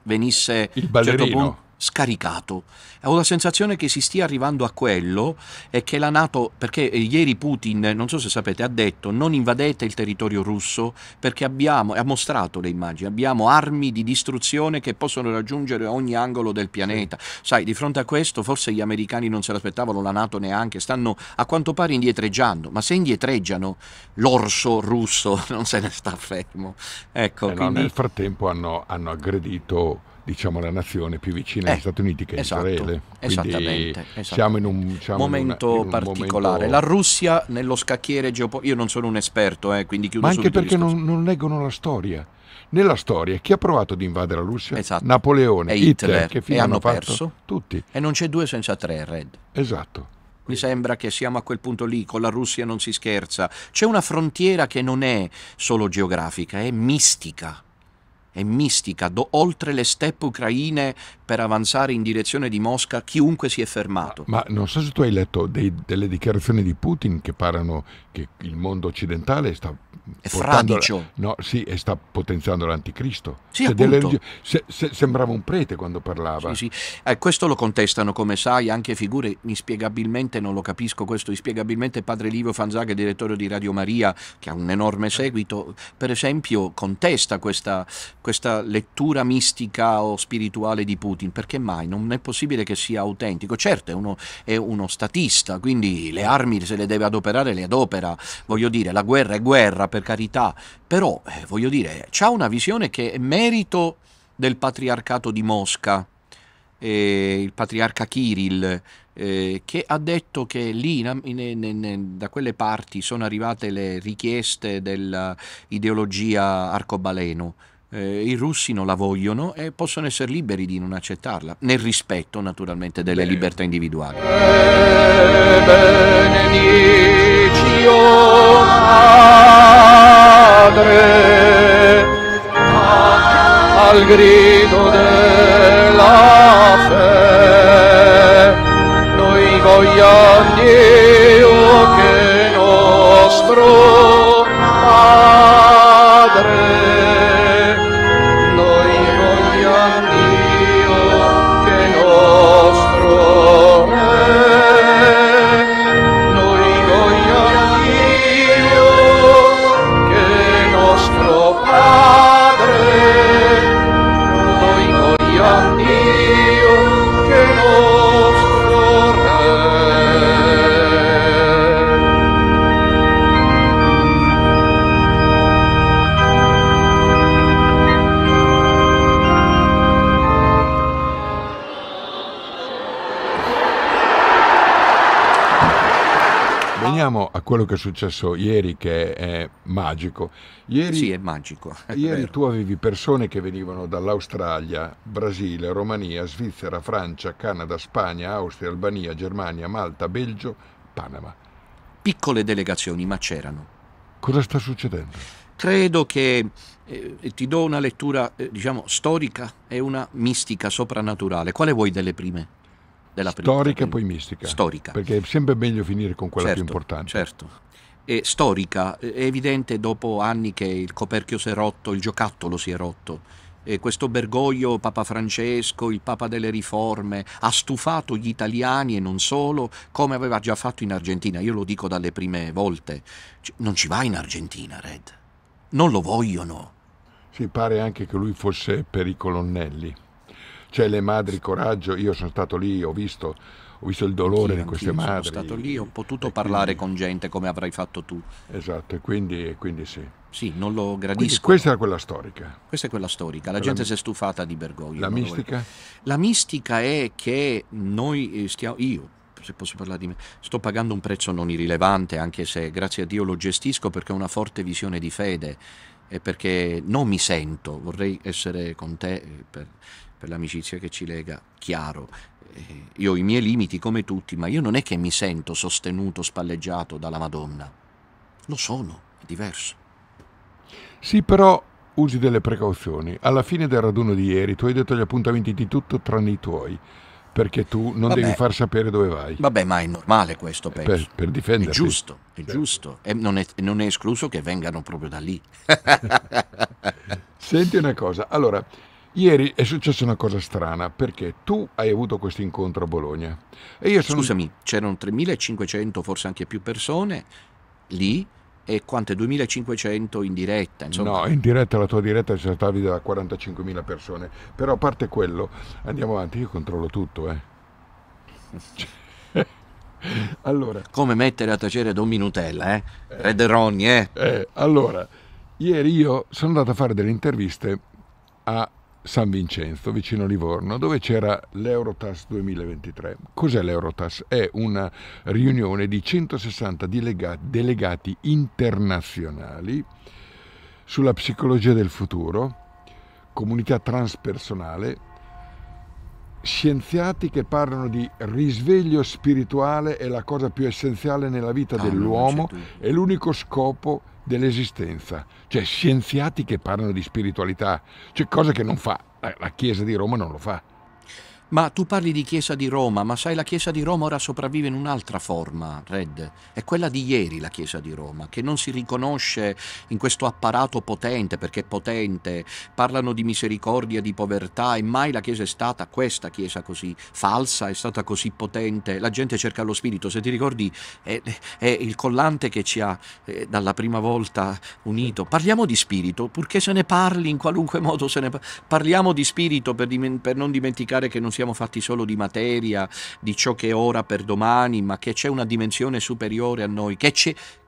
venisse... Il certo ballerino. Certo punto, scaricato. Ho la sensazione che si stia arrivando a quello e che la Nato, perché ieri Putin, non so se sapete, ha detto non invadete il territorio russo perché abbiamo, ha mostrato le immagini, abbiamo armi di distruzione che possono raggiungere ogni angolo del pianeta. Sì. Sai, di fronte a questo forse gli americani non se l'aspettavano, la Nato neanche, stanno a quanto pare indietreggiando, ma se indietreggiano l'orso russo non se ne sta fermo. Ecco, eh quindi... no, nel frattempo hanno, hanno aggredito diciamo, la nazione più vicina agli eh, Stati Uniti che è esatto, Israele. Esattamente, esattamente, Siamo in un diciamo momento in una, in un particolare. Momento... La Russia nello scacchiere geopolitico, io non sono un esperto, eh, quindi chiudo Ma anche perché non, non leggono la storia nella storia chi ha provato ad invadere la Russia? Esatto. Napoleone, e Hitler, Hitler che fine e hanno, hanno perso tutti. E non c'è due senza tre, Red. Esatto. Mi sembra che siamo a quel punto lì, con la Russia non si scherza. C'è una frontiera che non è solo geografica, è mistica e mistica do oltre le steppe ucraine per avanzare in direzione di Mosca chiunque si è fermato. Ma, ma non so se tu hai letto dei, delle dichiarazioni di Putin che parlano che il mondo occidentale sta è fradicio. No, sì, e sta potenziando l'anticristo. Sì, se delle, se, se, sembrava un prete quando parlava. Sì, sì. Eh, questo lo contestano, come sai, anche figure inspiegabilmente, non lo capisco questo, inspiegabilmente padre Livio Fanzaga, direttore di Radio Maria, che ha un enorme seguito, per esempio contesta questa, questa lettura mistica o spirituale di Putin. Perché mai? Non è possibile che sia autentico. Certo, è uno, è uno statista, quindi le armi se le deve adoperare, le adopera. Voglio dire, la guerra è guerra, per carità, però eh, voglio dire, ha una visione che è merito del patriarcato di Mosca, eh, il patriarca Kirill, eh, che ha detto che lì in, in, in, da quelle parti sono arrivate le richieste dell'ideologia arcobaleno. Eh, I russi non la vogliono e possono essere liberi di non accettarla, nel rispetto naturalmente delle libertà individuali. Eh, Benedicio. Oh, al grito de la fe. Noi vogliamo que nos nostro quello che è successo ieri che è magico. Ieri, sì, è magico. È ieri vero. tu avevi persone che venivano dall'Australia, Brasile, Romania, Svizzera, Francia, Canada, Spagna, Austria, Albania, Germania, Malta, Belgio, Panama. Piccole delegazioni, ma c'erano. Cosa sta succedendo? Credo che eh, ti do una lettura, eh, diciamo, storica e una mistica soprannaturale. Quale vuoi delle prime? della prima. Storica e poi mistica. Storica. Perché è sempre meglio finire con quella certo, più importante. Certo. E storica, è evidente dopo anni che il coperchio si è rotto, il giocattolo si è rotto. E questo Bergoglio, Papa Francesco, il Papa delle riforme, ha stufato gli italiani e non solo, come aveva già fatto in Argentina. Io lo dico dalle prime volte. Non ci va in Argentina, Red. Non lo vogliono. Si pare anche che lui fosse per i colonnelli cioè le madri coraggio, io sono stato lì, ho visto, ho visto il dolore anch'io, di queste anch'io madri. Sono stato lì, ho potuto e parlare quindi... con gente come avrai fatto tu. Esatto, e quindi, quindi sì. Sì, non lo gradisco. questa è quella storica. Questa è quella storica. La quella gente mi... si è stufata di Bergoglio. La mistica? La mistica è che noi eh, stiamo, io se posso parlare di me, sto pagando un prezzo non irrilevante, anche se grazie a Dio lo gestisco perché ho una forte visione di fede e perché non mi sento, vorrei essere con te eh, per per l'amicizia che ci lega, chiaro. Eh, io ho i miei limiti come tutti, ma io non è che mi sento sostenuto, spalleggiato dalla Madonna. Lo sono, è diverso. Sì, però usi delle precauzioni. Alla fine del raduno di ieri tu hai detto gli appuntamenti di tutto tranne i tuoi perché tu non vabbè, devi far sapere dove vai. Vabbè, ma è normale questo, eh, penso. Per, per difenderti. È giusto, è certo. giusto. E non è, non è escluso che vengano proprio da lì. Senti una cosa, allora, Ieri è successa una cosa strana perché tu hai avuto questo incontro a Bologna e io sono... Scusami, c'erano 3.500, forse anche più persone lì e quante? 2.500 in diretta? Insomma. No, in diretta la tua diretta c'è stata da 45.000 persone, però a parte quello, andiamo avanti, io controllo tutto. Eh. allora... Come mettere a tacere Don Minutella, eh? eh Red Ronnie, eh? eh? Allora, ieri io sono andato a fare delle interviste a San Vincenzo, vicino Livorno, dove c'era l'Eurotas 2023. Cos'è l'Eurotas? È una riunione di 160 delegati, delegati internazionali sulla psicologia del futuro, comunità transpersonale, scienziati che parlano di risveglio spirituale è la cosa più essenziale nella vita ah, dell'uomo, e l'unico scopo dell'esistenza, cioè scienziati che parlano di spiritualità, cioè cose che non fa, eh, la Chiesa di Roma non lo fa. Ma tu parli di Chiesa di Roma, ma sai la Chiesa di Roma ora sopravvive in un'altra forma, Red. È quella di ieri la Chiesa di Roma, che non si riconosce in questo apparato potente, perché è potente, parlano di misericordia, di povertà e mai la Chiesa è stata questa Chiesa così falsa, è stata così potente. La gente cerca lo Spirito, se ti ricordi è, è il collante che ci ha eh, dalla prima volta unito. Parliamo di Spirito, purché se ne parli in qualunque modo se ne Parliamo di Spirito per, per non dimenticare che non si siamo fatti solo di materia, di ciò che è ora per domani, ma che c'è una dimensione superiore a noi, che,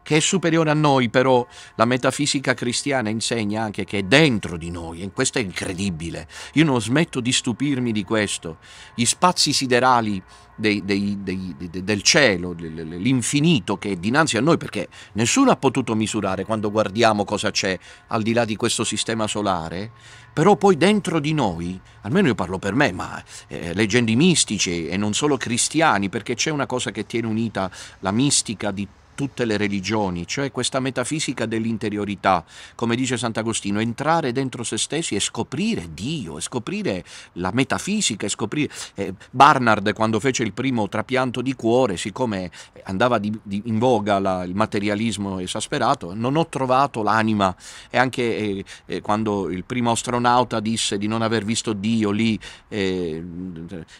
che è superiore a noi, però la metafisica cristiana insegna anche che è dentro di noi e questo è incredibile. Io non smetto di stupirmi di questo. Gli spazi siderali dei, dei, dei, del cielo, l'infinito che è dinanzi a noi, perché nessuno ha potuto misurare quando guardiamo cosa c'è al di là di questo sistema solare, però poi dentro di noi, almeno io parlo per me, ma eh, i mistici e non solo cristiani, perché c'è una cosa che tiene unita la mistica di tutti tutte le religioni, cioè questa metafisica dell'interiorità, come dice Sant'Agostino, entrare dentro se stessi e scoprire Dio, e scoprire la metafisica, e scoprire... Eh, Barnard quando fece il primo trapianto di cuore, siccome andava di, di, in voga la, il materialismo esasperato, non ho trovato l'anima e anche eh, eh, quando il primo astronauta disse di non aver visto Dio lì, eh,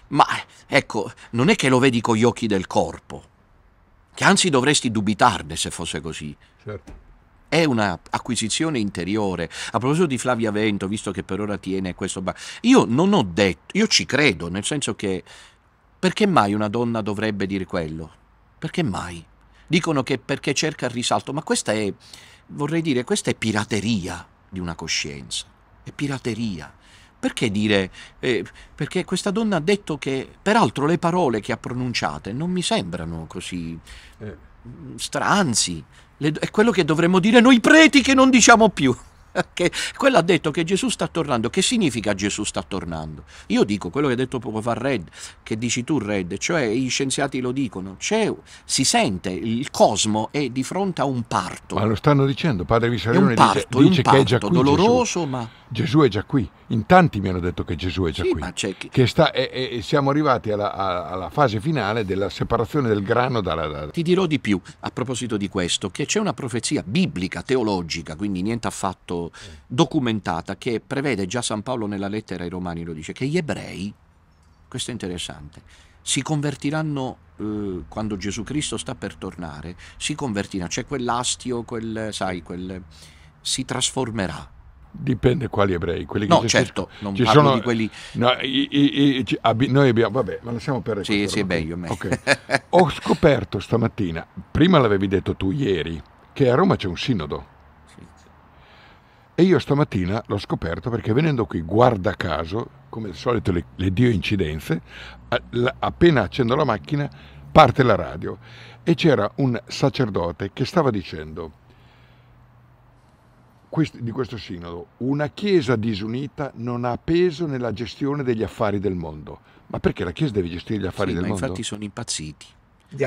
ma ecco, non è che lo vedi con gli occhi del corpo, che anzi dovresti dubitarne se fosse così. Certo. È un'acquisizione interiore. A proposito di Flavia Vento, visto che per ora tiene questo... Ba- io non ho detto, io ci credo, nel senso che perché mai una donna dovrebbe dire quello? Perché mai? Dicono che perché cerca il risalto, ma questa è, vorrei dire, questa è pirateria di una coscienza. È pirateria. Perché dire, eh, perché questa donna ha detto che, peraltro le parole che ha pronunciate non mi sembrano così eh. stranzi, le, è quello che dovremmo dire noi preti che non diciamo più. Che, quello ha detto che Gesù sta tornando. Che significa Gesù sta tornando? Io dico quello che ha detto poco fa Red, che dici tu Red, cioè gli scienziati lo dicono, si sente, il cosmo è di fronte a un parto. Ma lo stanno dicendo, padre Visarione dice, un parto, dice, dice è un parto doloroso Gesù. ma Gesù è già qui. In tanti mi hanno detto che Gesù è già sì, qui. Ma c'è chi... che sta, e, e, siamo arrivati alla, alla, fase finale della separazione del grano dalla, Ti dirò di più a proposito di questo, che c'è una profezia biblica, teologica, quindi niente affatto documentata, che prevede già San Paolo nella lettera ai Romani, lo dice, che gli ebrei, questo è interessante, si convertiranno eh, quando Gesù Cristo sta per tornare, si convertirà, c'è quell'astio, quel, sai, quel, si trasformerà Dipende quali ebrei. Quelli che no, ci, certo, ci, non ci sono, di quelli... No, i, i, i, abbi, noi abbiamo... Vabbè, ma lasciamo per Sì, sì, è meglio. Okay. Ho scoperto stamattina, prima l'avevi detto tu ieri, che a Roma c'è un sinodo. Sì. E io stamattina l'ho scoperto perché venendo qui, guarda caso, come al solito le, le dio incidenze, appena accendo la macchina parte la radio e c'era un sacerdote che stava dicendo di questo sinodo. Una Chiesa disunita non ha peso nella gestione degli affari del mondo. Ma perché la Chiesa deve gestire gli affari sì, del ma mondo? Infatti sono impazziti.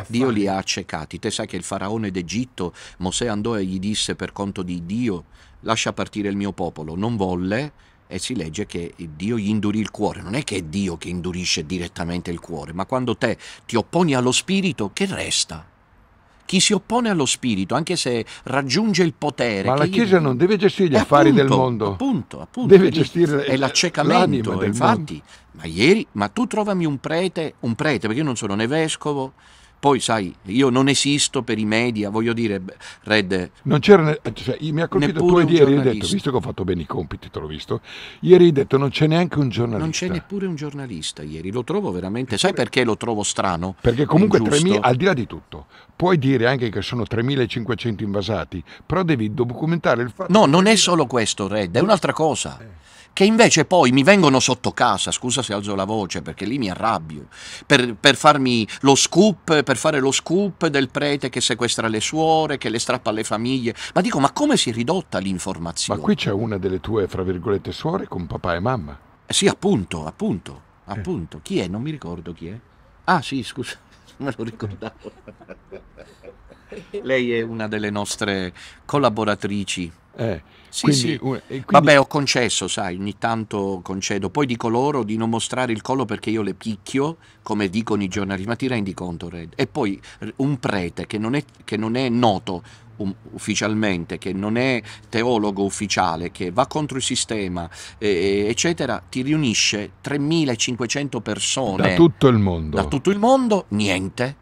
Dio li ha accecati. Te sai che il faraone d'Egitto, Mosè andò e gli disse per conto di Dio, lascia partire il mio popolo. Non volle e si legge che Dio gli indurì il cuore. Non è che è Dio che indurisce direttamente il cuore, ma quando te ti opponi allo spirito, che resta? Chi si oppone allo spirito, anche se raggiunge il potere. Ma la Chiesa gli... non deve gestire gli affari del mondo. Appunto, appunto. Deve gestire è l'accecamento, infatti. Mondo. Ma ieri, ma tu trovami un prete, un prete, perché io non sono né vescovo poi sai, io non esisto per i media, voglio dire, Red... Non c'era, cioè, mi ha colpito tu ieri, hai detto, visto che ho fatto bene i compiti, te l'ho visto, ieri hai detto non c'è neanche un giornalista. Non c'è neppure un giornalista ieri, lo trovo veramente, sai eh, perché lo trovo strano? Perché comunque 3.000, al di là di tutto, puoi dire anche che sono 3.500 invasati, però devi documentare il fatto... No, non è solo questo, Red, è un'altra cosa. Eh che invece poi mi vengono sotto casa, scusa se alzo la voce perché lì mi arrabbio, per, per, farmi lo scoop, per fare lo scoop del prete che sequestra le suore, che le strappa alle famiglie, ma dico ma come si è ridotta l'informazione? Ma qui c'è una delle tue, fra virgolette, suore con papà e mamma. Eh sì, appunto, appunto, eh. appunto. Eh. Chi è? Non mi ricordo chi è. Ah sì, scusa, me lo ricordavo. Lei è una delle nostre collaboratrici. Eh. Sì, quindi, sì. Quindi... Vabbè, ho concesso, sai, ogni tanto concedo. Poi dico loro di non mostrare il collo perché io le picchio, come dicono i giornali. Ma ti rendi conto, Red? E poi un prete che non è, che non è noto um, ufficialmente, che non è teologo ufficiale, che va contro il sistema, eh, eccetera, ti riunisce 3.500 persone. Da tutto il mondo. Da tutto il mondo, niente,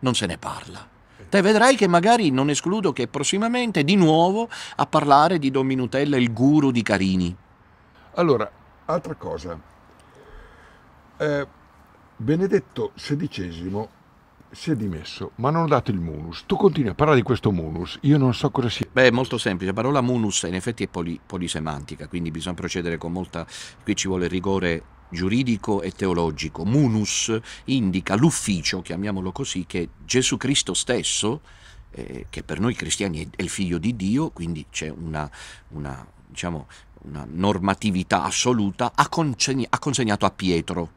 non se ne parla. Te vedrai che magari non escludo che prossimamente di nuovo a parlare di Don Minutella, il guru di Carini. Allora, altra cosa. Eh, Benedetto XVI si è dimesso, ma non ha dato il munus. Tu continui a parlare di questo munus, io non so cosa sia. Beh, è molto semplice, la parola munus in effetti è poli, polisemantica, quindi bisogna procedere con molta... qui ci vuole rigore giuridico e teologico, munus, indica l'ufficio, chiamiamolo così, che Gesù Cristo stesso, eh, che per noi cristiani è il figlio di Dio, quindi c'è una, una, diciamo, una normatività assoluta, ha, consegna, ha consegnato a Pietro.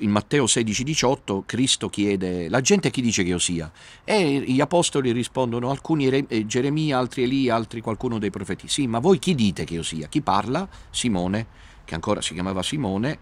In Matteo 16,18 Cristo chiede la gente chi dice che io sia e gli apostoli rispondono alcuni eh, Geremia, altri Elia, altri qualcuno dei profeti. Sì, ma voi chi dite che io sia? Chi parla? Simone che ancora si chiamava Simone,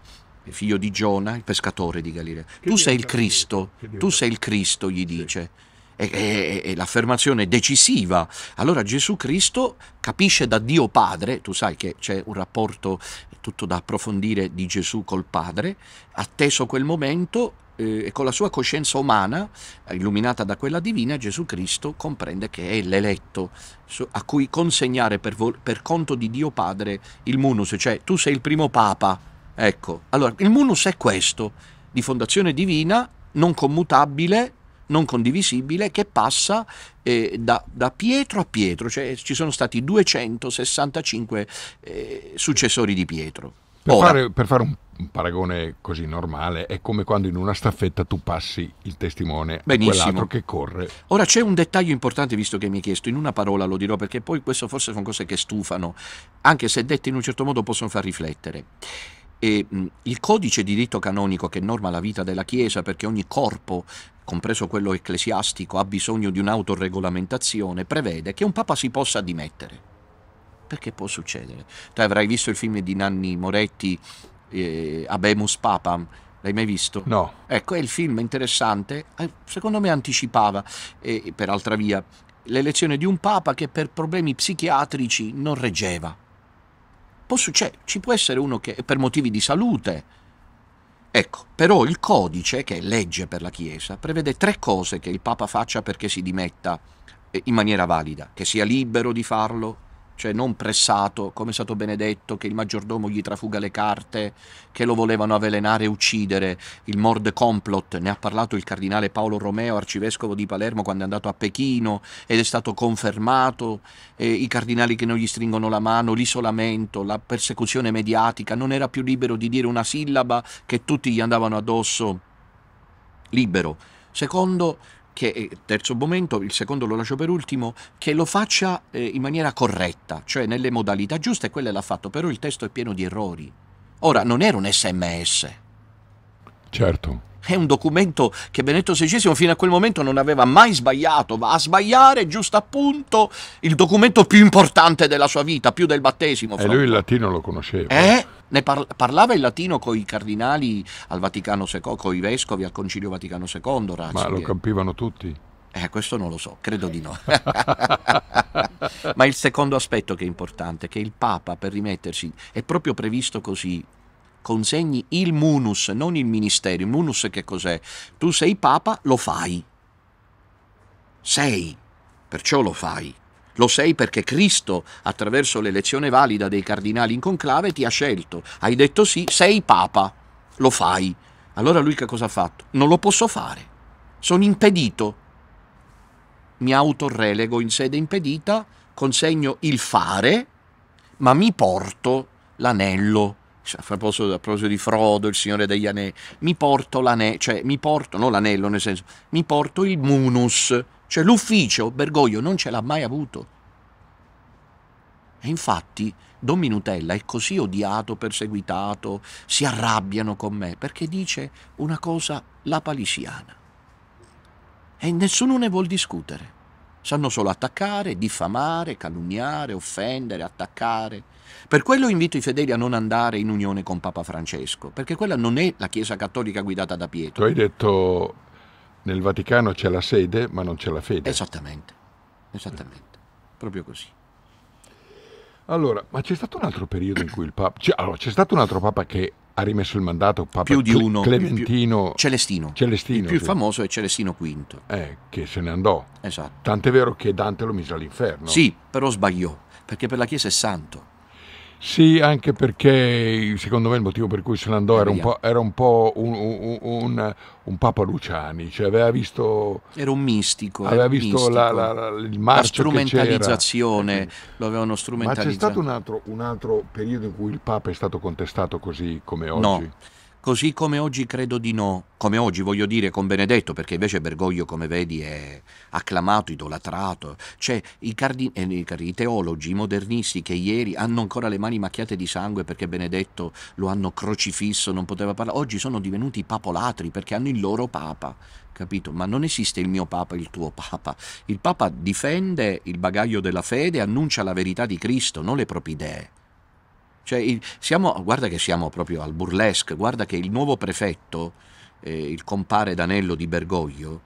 figlio di Giona, il pescatore di Galilea. Che tu sei il Cristo, tu sei il Cristo, gli dice. Sì. È, è, è, l'affermazione decisiva. Allora Gesù Cristo capisce da Dio Padre, tu sai che c'è un rapporto tutto da approfondire di Gesù col Padre, atteso quel momento eh, e con la sua coscienza umana, illuminata da quella divina, Gesù Cristo comprende che è l'eletto a cui consegnare per, per conto di Dio Padre il munus, cioè tu sei il primo Papa. Ecco, allora il munus è questo, di fondazione divina, non commutabile, non condivisibile che passa eh, da, da, Pietro a Pietro, cioè ci sono stati 265 eh, successori di Pietro. Per fare, per fare, un un paragone così normale, è come quando in una staffetta tu passi il testimone Benissimo. a quell'altro che corre. Ora c'è un dettaglio importante, visto che mi hai chiesto, in una parola lo dirò perché poi queste forse sono cose che stufano, anche se dette in un certo modo possono far riflettere. E, mh, il codice di rito canonico che norma la vita della Chiesa, perché ogni corpo compreso quello ecclesiastico, ha bisogno di un'autoregolamentazione, prevede che un papa si possa dimettere. Perché può succedere? Tu avrai visto il film di Nanni Moretti eh, Abemus Papam. L'hai mai visto? No. Ecco, è il film interessante, eh, secondo me anticipava, eh, per altra via, l'elezione di un papa che per problemi psichiatrici non reggeva. Può succedere, ci può essere uno che per motivi di salute. Ecco, però il codice, che è legge per la Chiesa, prevede tre cose che il papa faccia perché si dimetta eh, in maniera valida, che sia libero di farlo, cioè non pressato come è stato benedetto, che il maggiordomo gli trafuga le carte, che lo volevano avvelenare e uccidere, il mord complot, ne ha parlato il cardinale Paolo Romeo, arcivescovo di Palermo, quando è andato a Pechino ed è stato confermato, eh, i cardinali che non gli stringono la mano, l'isolamento, la persecuzione mediatica, non era più libero di dire una sillaba che tutti gli andavano addosso libero. Secondo che eh, terzo momento, il secondo lo lascio per ultimo, che lo faccia eh, in maniera corretta, cioè nelle modalità giuste, quelle l'ha fatto, però il testo è pieno di errori. Ora, non era un sms. Certo. È un documento che Benedetto XVI fino a quel momento non aveva mai sbagliato, va a sbagliare giusto appunto il documento più importante della sua vita, più del battesimo. E lui il latino lo conosceva. Eh? Ne par- parlava in latino con i cardinali al Vaticano II, con i vescovi al Concilio Vaticano II, Ratzinger. Ma lo eh. capivano tutti? Eh, questo non lo so, credo di no. Eh. Ma il secondo aspetto che è importante, è che il Papa, per rimettersi, è proprio previsto così, consegni il munus, non il ministero. Il munus che cos'è? Tu sei Papa, lo fai. Sei, perciò lo fai. Lo sei perché Cristo, attraverso l'elezione valida dei cardinali in conclave, ti ha scelto. Hai detto sì, sei papa. Lo fai. Allora lui che cosa ha fatto? Non lo posso fare. Sono impedito. Mi autorrelego in sede impedita, consegno il fare, ma mi porto l'anello. A proposito, di Frodo, il Signore degli Anelli, mi porto l'anello, cioè mi porto, non l'anello nel senso, mi porto il munus, cioè l'ufficio Bergoglio non ce l'ha mai avuto. E infatti Don Minutella è così odiato, perseguitato, si arrabbiano con me perché dice una cosa la palisiana. E nessuno ne vuol discutere. Sanno solo attaccare, diffamare, calunniare, offendere, attaccare. Per quello invito i fedeli a non andare in unione con Papa Francesco, perché quella non è la Chiesa cattolica guidata da Pietro. Tu hai detto nel Vaticano c'è la sede, ma non c'è la fede. Esattamente, esattamente, proprio così. Allora, ma c'è stato un altro periodo in cui il Papa... C'è, cioè, allora, c'è stato un altro Papa che ha rimesso il mandato, Papa più di uno, Clementino... Più, Celestino. Celestino. Il più sì. famoso è Celestino V. Eh, che se ne andò. Esatto. Tant'è vero che Dante lo mise all'inferno. Sì, però sbagliò, perché per la Chiesa è santo. Sì, anche perché secondo me il motivo per cui se ne andò eh, era un po', era un, po un, un, un, Papa Luciani, cioè aveva visto... Era un mistico. Aveva visto mistico. La, la, la, il marcio la strumentalizzazione, lo avevano strumentalizzato. Ma c'è stato altro, un altro, periodo in cui il Papa è stato contestato così come oggi? No. Così come oggi credo di no, come oggi voglio dire con Benedetto, perché invece Bergoglio, come vedi, è acclamato, idolatrato. Cioè, i, cardi- i teologi, i modernisti che ieri hanno ancora le mani macchiate di sangue perché Benedetto lo hanno crocifisso, non poteva parlare, oggi sono divenuti papolatri perché hanno il loro papa. Capito? Ma non esiste il mio papa e il tuo papa. Il papa difende il bagaglio della fede, annuncia la verità di Cristo, non le proprie idee. Cioè, siamo, guarda che siamo proprio al burlesque, guarda che il nuovo prefetto, eh, il compare Danello di Bergoglio,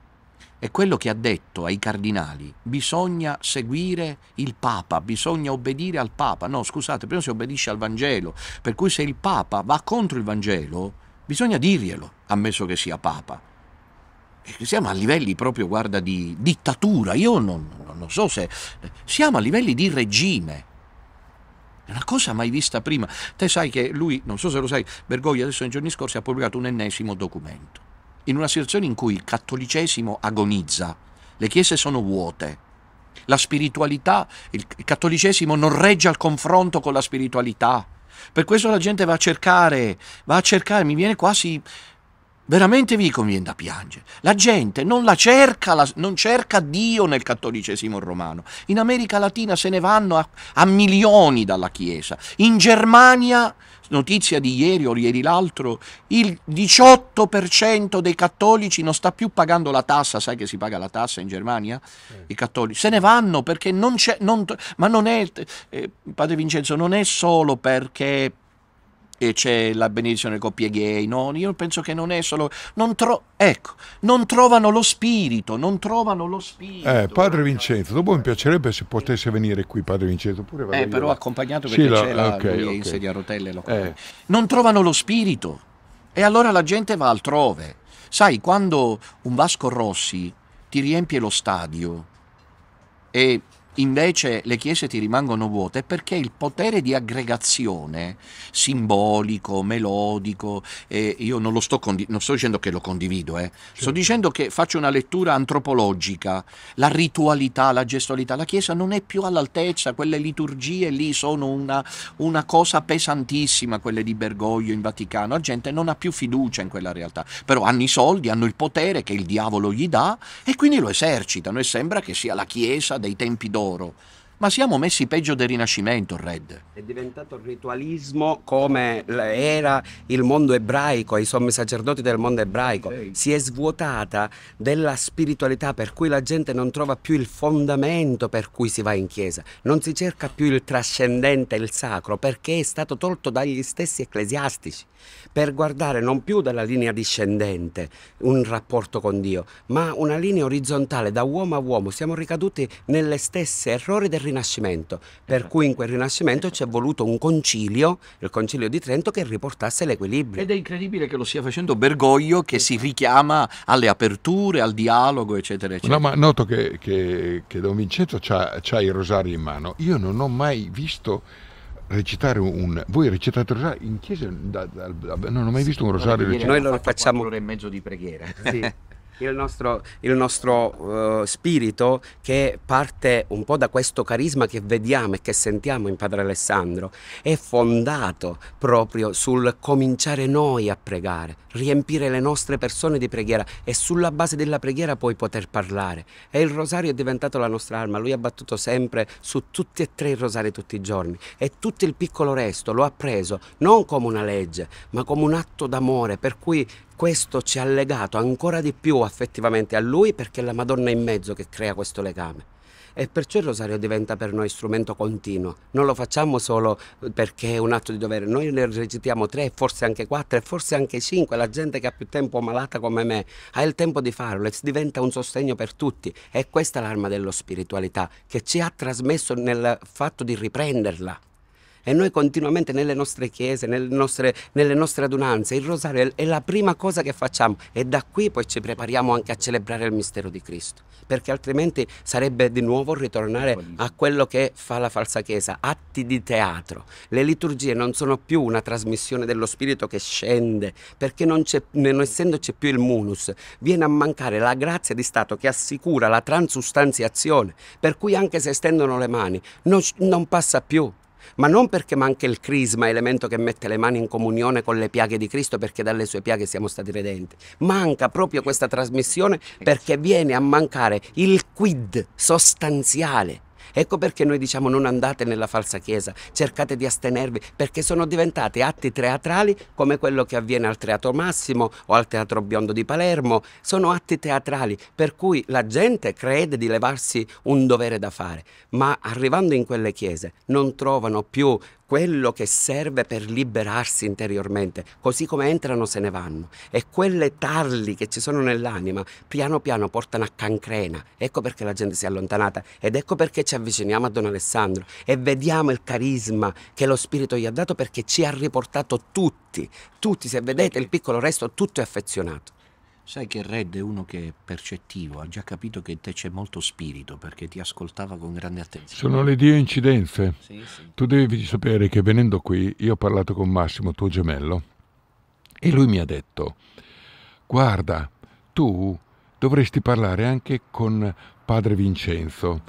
è quello che ha detto ai cardinali, bisogna seguire il Papa, bisogna obbedire al Papa. No, scusate, prima si obbedisce al Vangelo, per cui se il Papa va contro il Vangelo, bisogna dirglielo, ammesso che sia Papa. siamo a livelli proprio, guarda, di dittatura, io non, non so se... Eh, siamo a livelli di regime è una cosa mai vista prima. Te sai che lui, non so se lo sai, Bergoglio adesso nei giorni scorsi ha pubblicato un ennesimo documento. In una situazione in cui il cattolicesimo agonizza, le chiese sono vuote, la spiritualità, il cattolicesimo non regge al confronto con la spiritualità. Per questo la gente va a cercare, va a cercare, mi viene quasi Veramente vi conviene da piangere. La gente non la cerca, la, non cerca Dio nel cattolicesimo romano. In America Latina se ne vanno a, a milioni dalla Chiesa. In Germania, notizia di ieri o ieri l'altro, il 18% dei cattolici non sta più pagando la tassa, sai che si paga la tassa in Germania? I cattolici se ne vanno perché non c'è... ma non è... Eh, padre Vincenzo, non è solo perché e c'è la benedizione delle coppie gay, no, io penso che non è solo, non tro... ecco, non trovano lo spirito, non trovano lo spirito. Eh, padre Vincenzo, dopo mi piacerebbe se potesse venire qui padre Vincenzo, pure Eh, però io. accompagnato perché sì, c'è la, okay, okay. in sedia a rotelle, lo eh. non trovano lo spirito e allora la gente va altrove. Sai, quando un Vasco Rossi ti riempie lo stadio e invece le chiese ti rimangono vuote perché il potere di aggregazione simbolico, melodico, e io non lo sto, non sto, dicendo che lo condivido, eh. certo. sto dicendo che faccio una lettura antropologica, la ritualità, la gestualità, la chiesa non è più all'altezza, quelle liturgie lì sono una, una cosa pesantissima, quelle di Bergoglio in Vaticano, la gente non ha più fiducia in quella realtà, però hanno i soldi, hanno il potere che il diavolo gli dà e quindi lo esercitano e sembra che sia la chiesa dei tempi d'oro loro. Ma siamo messi peggio del Rinascimento, Red. È diventato il ritualismo come era il mondo ebraico, i sommi sacerdoti del mondo ebraico. Si è svuotata della spiritualità per cui la gente non trova più il fondamento per cui si va in chiesa. Non si cerca più il trascendente, il sacro, perché è stato tolto dagli stessi ecclesiastici per guardare non più dalla linea discendente un rapporto con Dio, ma una linea orizzontale da uomo a uomo. Siamo ricaduti nelle stesse errori del Rinascimento, per esatto. cui in quel Rinascimento ci è voluto un concilio, il concilio di Trento, che riportasse l'equilibrio. Ed è incredibile che lo stia facendo Bergoglio, che si esatto. richiama alle aperture, al dialogo, eccetera, eccetera. No, ma noto che, che, che Don Vincenzo ha il rosario in mano. Io non ho mai visto recitare un... Voi recitate il rosario in chiesa? Da, da, da, non ho mai visto un rosario recitato. Noi lo facciamo... un'ora e mezzo di preghiera. Sì. il nostro, il nostro uh, spirito che parte un po' da questo carisma che vediamo e che sentiamo in Padre Alessandro è fondato proprio sul cominciare noi a pregare, riempire le nostre persone di preghiera e sulla base della preghiera poi poter parlare. E il rosario è diventato la nostra arma, lui ha battuto sempre su tutti e tre i rosari tutti i giorni e tutto il piccolo resto lo ha preso non come una legge ma come un atto d'amore per cui questo ci ha legato ancora di più affettivamente a lui perché è la Madonna in mezzo che crea questo legame. E perciò il rosario diventa per noi strumento continuo. Non lo facciamo solo perché è un atto di dovere, noi ne recitiamo tre, forse anche quattro, forse anche cinque. La gente che ha più tempo malata come me ha il tempo di farlo e diventa un sostegno per tutti. E questa è l'arma dello spiritualità che ci ha trasmesso nel fatto di riprenderla. E noi continuamente nelle nostre chiese, nelle nostre, nelle nostre adunanze, il rosario è la prima cosa che facciamo e da qui poi ci prepariamo anche a celebrare il mistero di Cristo, perché altrimenti sarebbe di nuovo ritornare a quello che fa la falsa chiesa, atti di teatro. Le liturgie non sono più una trasmissione dello Spirito che scende, perché non, non essendoci più il munus, viene a mancare la grazia di Stato che assicura la transustanziazione, per cui anche se stendono le mani non, non passa più ma non perché manca il crisma, elemento che mette le mani in comunione con le piaghe di Cristo, perché dalle sue piaghe siamo stati redenti. Manca proprio questa trasmissione perché viene a mancare il quid sostanziale Ecco perché noi diciamo non andate nella falsa chiesa, cercate di astenervi, perché sono diventati atti teatrali come quello che avviene al Teatro Massimo o al Teatro Biondo di Palermo, sono atti teatrali per cui la gente crede di levarsi un dovere da fare, ma arrivando in quelle chiese non trovano più quello che serve per liberarsi interiormente, così come entrano se ne vanno. E quelle tarli che ci sono nell'anima, piano piano portano a cancrena. Ecco perché la gente si è allontanata ed ecco perché ci avviciniamo a Don Alessandro e vediamo il carisma che lo Spirito gli ha dato perché ci ha riportato tutti, tutti, se vedete il piccolo resto, tutto è affezionato. Sai che Red è uno che è percettivo, ha già capito che in te c'è molto spirito perché ti ascoltava con grande attenzione. Sono le dio incidenze. Sì, sì. Tu devi sapere che venendo qui io ho parlato con Massimo, tuo gemello, e lui mi ha detto, guarda, tu dovresti parlare anche con padre Vincenzo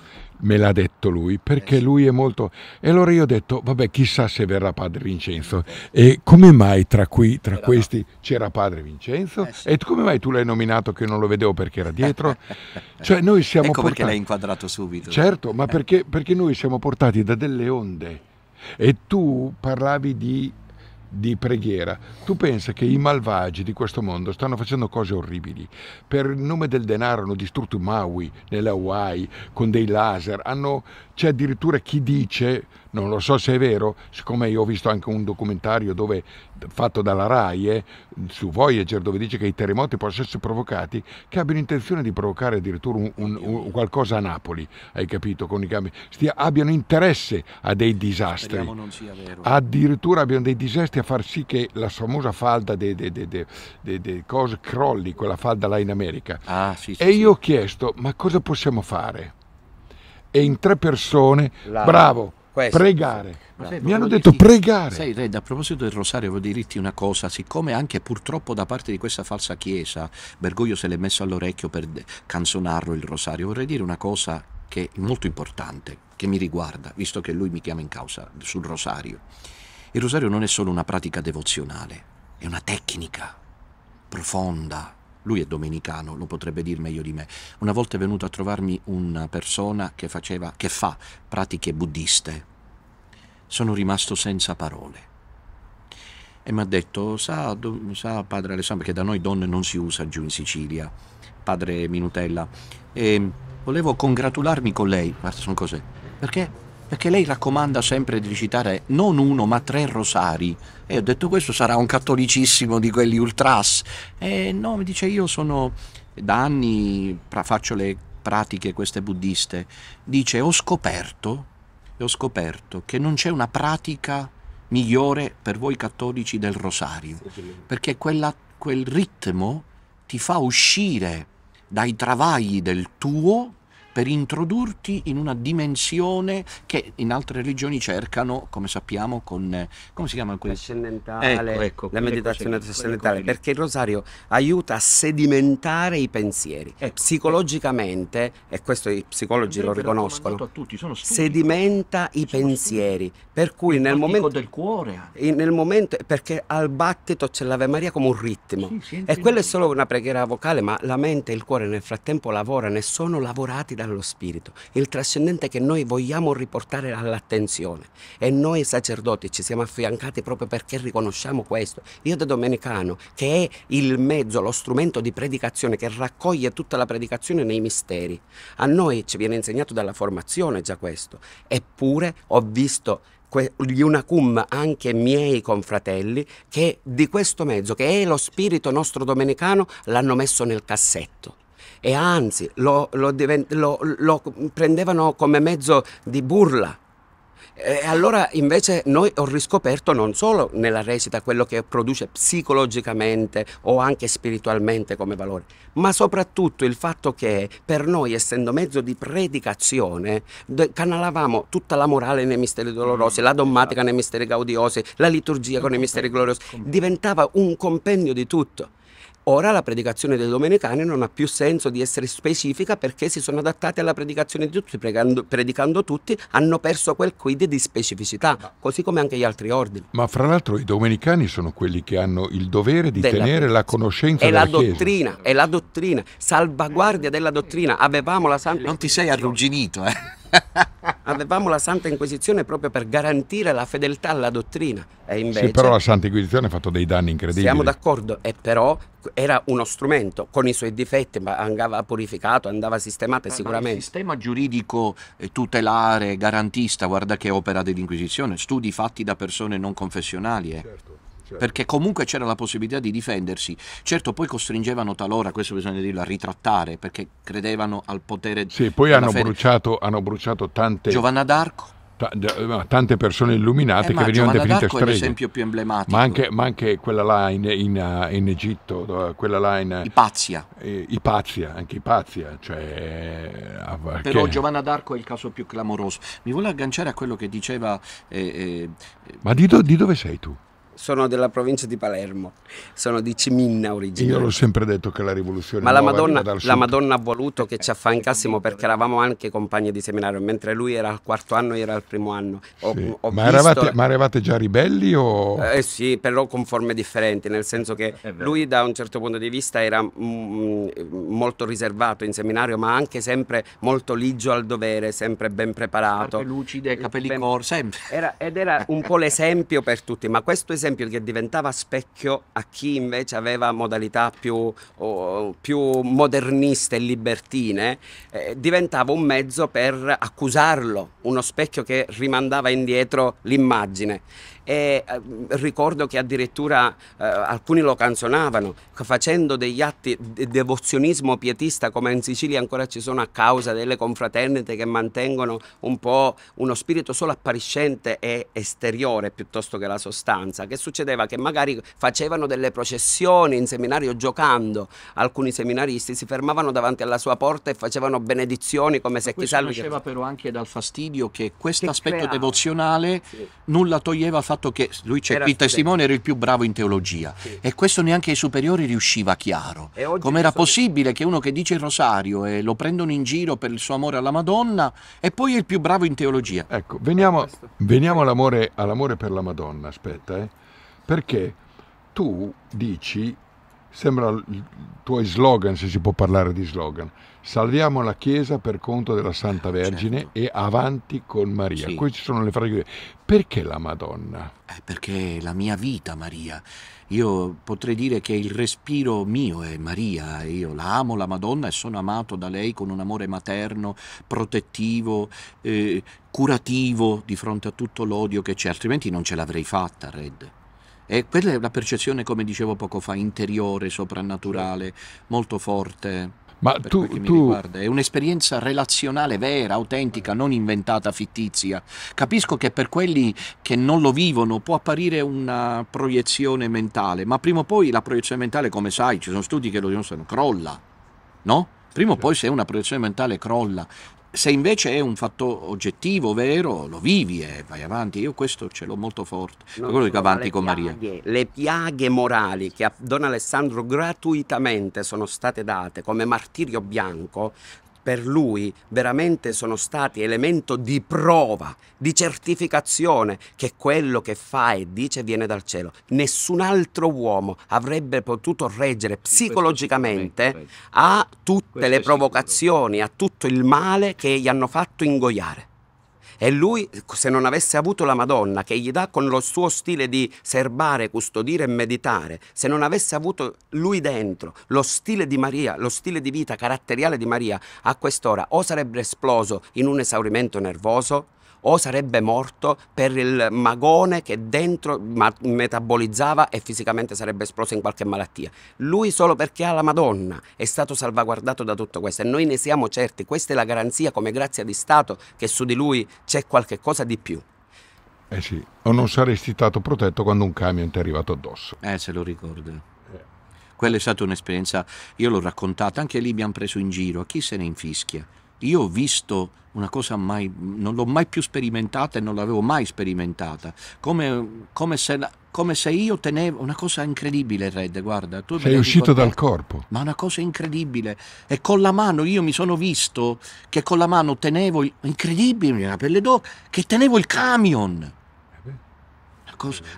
me l'ha detto lui perché eh lui è molto e allora io ho detto vabbè chissà se verrà padre Vincenzo e come mai tra, qui, tra questi c'era padre Vincenzo eh sì. e come mai tu l'hai nominato che non lo vedevo perché era dietro cioè noi siamo ecco portati... perché l'hai inquadrato subito certo ma eh. perché, perché noi siamo portati da delle onde e tu parlavi di di preghiera. Tu pensa che i malvagi di questo mondo stanno facendo cose orribili. Per il nome del denaro hanno distrutto Maui, nelle Hawaii, con dei laser. Hanno, c'è addirittura chi dice non lo so se è vero, siccome io ho visto anche un documentario dove, fatto dalla RAI eh, su Voyager dove dice che i terremoti possono essere provocati, che abbiano intenzione di provocare addirittura un, un, un, qualcosa a Napoli, hai capito? Con i cambi, Stia, abbiano interesse a dei disastri. Addirittura abbiano dei disastri a far sì che la famosa falda dei de, de, de, cose crolli, quella falda là in America. Ah, sì, sì, e io sì. ho chiesto, ma cosa possiamo fare? E in tre persone, Lava. bravo, questo. Pregare. Sai, Mi hanno detto dirti, pregare. Sai, Red, a proposito del rosario, voglio dirti una cosa, siccome anche purtroppo da parte di questa falsa chiesa Bergoglio se l'è messo all'orecchio per canzonarlo il rosario, vorrei dire una cosa che è molto importante, che mi riguarda, visto che lui mi chiama in causa sul rosario. Il rosario non è solo una pratica devozionale, è una tecnica profonda, lui è domenicano, lo potrebbe dire meglio di me. Una volta è venuto a trovarmi una persona che, faceva, che fa pratiche buddiste. Sono rimasto senza parole. E mi ha detto, sa, sa padre Alessandro, che da noi donne non si usa giù in Sicilia, padre Minutella, e volevo congratularmi con lei, guarda ah, sono cose, perché perché lei raccomanda sempre di recitare non uno ma tre rosari e ho detto questo sarà un cattolicissimo di quelli ultras. E no, mi dice io sono da anni faccio le pratiche queste buddiste. Dice ho scoperto, ho scoperto che non c'è una pratica migliore per voi cattolici del rosario, perché quella, quel ritmo ti fa uscire dai travagli del tuo per introdurti in una dimensione che in altre religioni cercano, come sappiamo, con... come si chiama? Quel... Trascendentale, ecco, ecco, la meditazione trascendentale, perché il rosario aiuta a sedimentare i pensieri. Ecco. ecco. Psicologicamente, e questo i psicologi lo riconoscono, tutti, sedimenta i pensieri, studi. per cui il nel momento... del cuore. Nel momento, perché al battito c'è l'Ave Maria come un ritmo. Sì, e quella è solo una preghiera vocale, ma la mente e il cuore nel frattempo lavorano e sono lavorati dal allo spirito, il trascendente che noi vogliamo riportare all'attenzione. E noi sacerdoti ci siamo affiancati proprio perché riconosciamo questo. Io da Domenicano, che è il mezzo, lo strumento di predicazione che raccoglie tutta la predicazione nei misteri, a noi ci viene insegnato dalla formazione già questo. Eppure ho visto gli unacum anche miei confratelli che di questo mezzo, che è lo spirito nostro domenicano, l'hanno messo nel cassetto e anzi lo, lo, lo, lo prendevano come mezzo di burla. E allora invece noi ho riscoperto non solo nella recita quello che produce psicologicamente o anche spiritualmente come valore, ma soprattutto il fatto che per noi, essendo mezzo di predicazione, canalavamo tutta la morale nei misteri dolorosi, mm, la dogmatica esatto. nei misteri gaudiosi, la liturgia con i misteri gloriosi, diventava un compendio di tutto. Ora la predicazione dei domenicani non ha più senso di essere specifica perché si sono adattati alla predicazione di tutti, pregando, predicando tutti, hanno perso quel quid di specificità, così come anche gli altri ordini. Ma fra l'altro i domenicani sono quelli che hanno il dovere di della tenere la conoscenza della la dottrina, Chiesa. È la dottrina, salvaguardia della dottrina. Avevamo la Santa... Non ti sei arrugginito, eh? Avevamo la Santa Inquisizione proprio per garantire la fedeltà alla dottrina. E invece, sì, però la Santa Inquisizione ha fatto dei danni incredibili. Siamo d'accordo, e però era uno strumento con i suoi difetti, ma andava purificato, andava sistemato e sicuramente. Il sistema giuridico eh, tutelare, garantista, guarda che opera dell'Inquisizione, studi fatti da persone non confessionali. Eh. Certo. Certo. perché comunque c'era la possibilità di difendersi. Certo, poi costringevano talora, questo bisogna dirlo, a ritrattare perché credevano al potere di... Sì, poi hanno bruciato, hanno bruciato tante... Giovanna d'Arco tante persone illuminate eh, che venivano Giovanna definite strane. l'esempio più emblematico. Ma anche, ma anche quella là in, in, eh, in, Egitto, quella là in... Ipazia. Eh, Ipazia, anche Ipazia. Cioè, eh, Però che... Giovanna d'Arco è il caso più clamoroso. Mi vuole agganciare a quello che diceva... Eh, eh ma di, do, di, dove sei tu? sono della provincia di Palermo, sono di Ciminna originale. Io l'ho sempre detto che la rivoluzione Ma la Madonna, la Madonna, ha voluto che ci affancassimo eh, perché eravamo anche compagni di seminario, mentre lui era al quarto anno e io era al primo anno. Ho, sì. ho ma, eravate, ma, eravate, già ribelli o... Eh sì, però con forme differenti, nel senso che eh, lui da un certo punto di vista era mm, mm, molto riservato in seminario, ma anche sempre molto ligio al dovere, sempre ben preparato. Sempre lucide, capelli ben... corti, sempre. Era, ed era un po' l'esempio per tutti, ma questo esempio esempio che diventava specchio a chi invece aveva modalità più, oh, più moderniste e libertine, eh, diventava un mezzo per accusarlo, uno specchio che rimandava indietro l'immagine e eh, ricordo che addirittura eh, alcuni lo canzonavano facendo degli atti di devozionismo pietista come in Sicilia ancora ci sono a causa delle confraternite che mantengono un po' uno spirito solo appariscente e esteriore piuttosto che la sostanza che succedeva che magari facevano delle processioni in seminario giocando alcuni seminaristi si fermavano davanti alla sua porta e facevano benedizioni come se chissà lui nasceva però anche dal fastidio che questo aspetto devozionale sì. nulla toglieva fatto fatto che lui c'è qui, testimone, era il più bravo in teologia sì. e questo neanche ai superiori riusciva chiaro. Com'era possibile che uno che dice il rosario e lo prendono in giro per il suo amore alla Madonna e poi è il più bravo in teologia? Ecco, veniamo, veniamo all'amore, all per la Madonna, aspetta, eh? perché tu dici, sembra i tuoi slogan, se si può parlare di slogan, Salviamo la Chiesa per conto della Santa Vergine certo. e avanti con Maria. Sì. Queste sono le frasi. Perché la Madonna? Eh, perché è la mia vita, Maria. Io potrei dire che il respiro mio è Maria, io la amo la Madonna e sono amato da lei con un amore materno, protettivo, eh, curativo di fronte a tutto l'odio che c'è, altrimenti non ce l'avrei fatta, Red. E quella è la percezione, come dicevo poco fa, interiore, soprannaturale, certo. molto forte. Ma tu, tu... Riguarda, è un'esperienza relazionale vera, autentica, non inventata, fittizia. Capisco che per quelli che non lo vivono può apparire una proiezione mentale, ma prima o poi la proiezione mentale, come sai, ci sono studi che lo dimostrano, crolla, no? Prima o poi se una proiezione mentale crolla, se invece è un fatto oggettivo, vero, lo vivi e vai avanti. Io questo ce l'ho molto forte. Non quello dico avanti con piaghe, Maria. Le piaghe morali che a Don Alessandro gratuitamente sono state date come martirio bianco per lui veramente sono stati elemento di prova, di certificazione che quello che fa e dice viene dal cielo. Nessun altro uomo avrebbe potuto reggere psicologicamente a tutte le provocazioni, a tutto il male che gli hanno fatto ingoiare. E lui, se non avesse avuto la Madonna, che gli dà con lo suo stile di serbare, custodire e meditare, se non avesse avuto lui dentro lo stile di Maria, lo stile di vita caratteriale di Maria, a quest'ora o sarebbe esploso in un esaurimento nervoso, o sarebbe morto per il magone che dentro ma- metabolizzava e fisicamente sarebbe esploso in qualche malattia. Lui solo perché ha la Madonna è stato salvaguardato da tutto questo e noi ne siamo certi, questa è la garanzia come grazia di Stato che su di lui c'è qualche cosa di più. Eh sì, o non saresti stato protetto quando un camion ti è arrivato addosso. Eh, se lo ricordo quella è stata un'esperienza, io l'ho raccontata, anche lì abbiamo preso in giro, chi se ne infischia? Io ho visto una cosa mai, non l'ho mai più sperimentata e non l'avevo mai sperimentata, come, come, se, come se, io tenevo una cosa incredibile, Red, guarda. Tu Sei uscito dal corpo. Ma una cosa incredibile. E con la mano io mi sono visto che con la mano tenevo, incredibile, la pelle d'oca, che tenevo il camion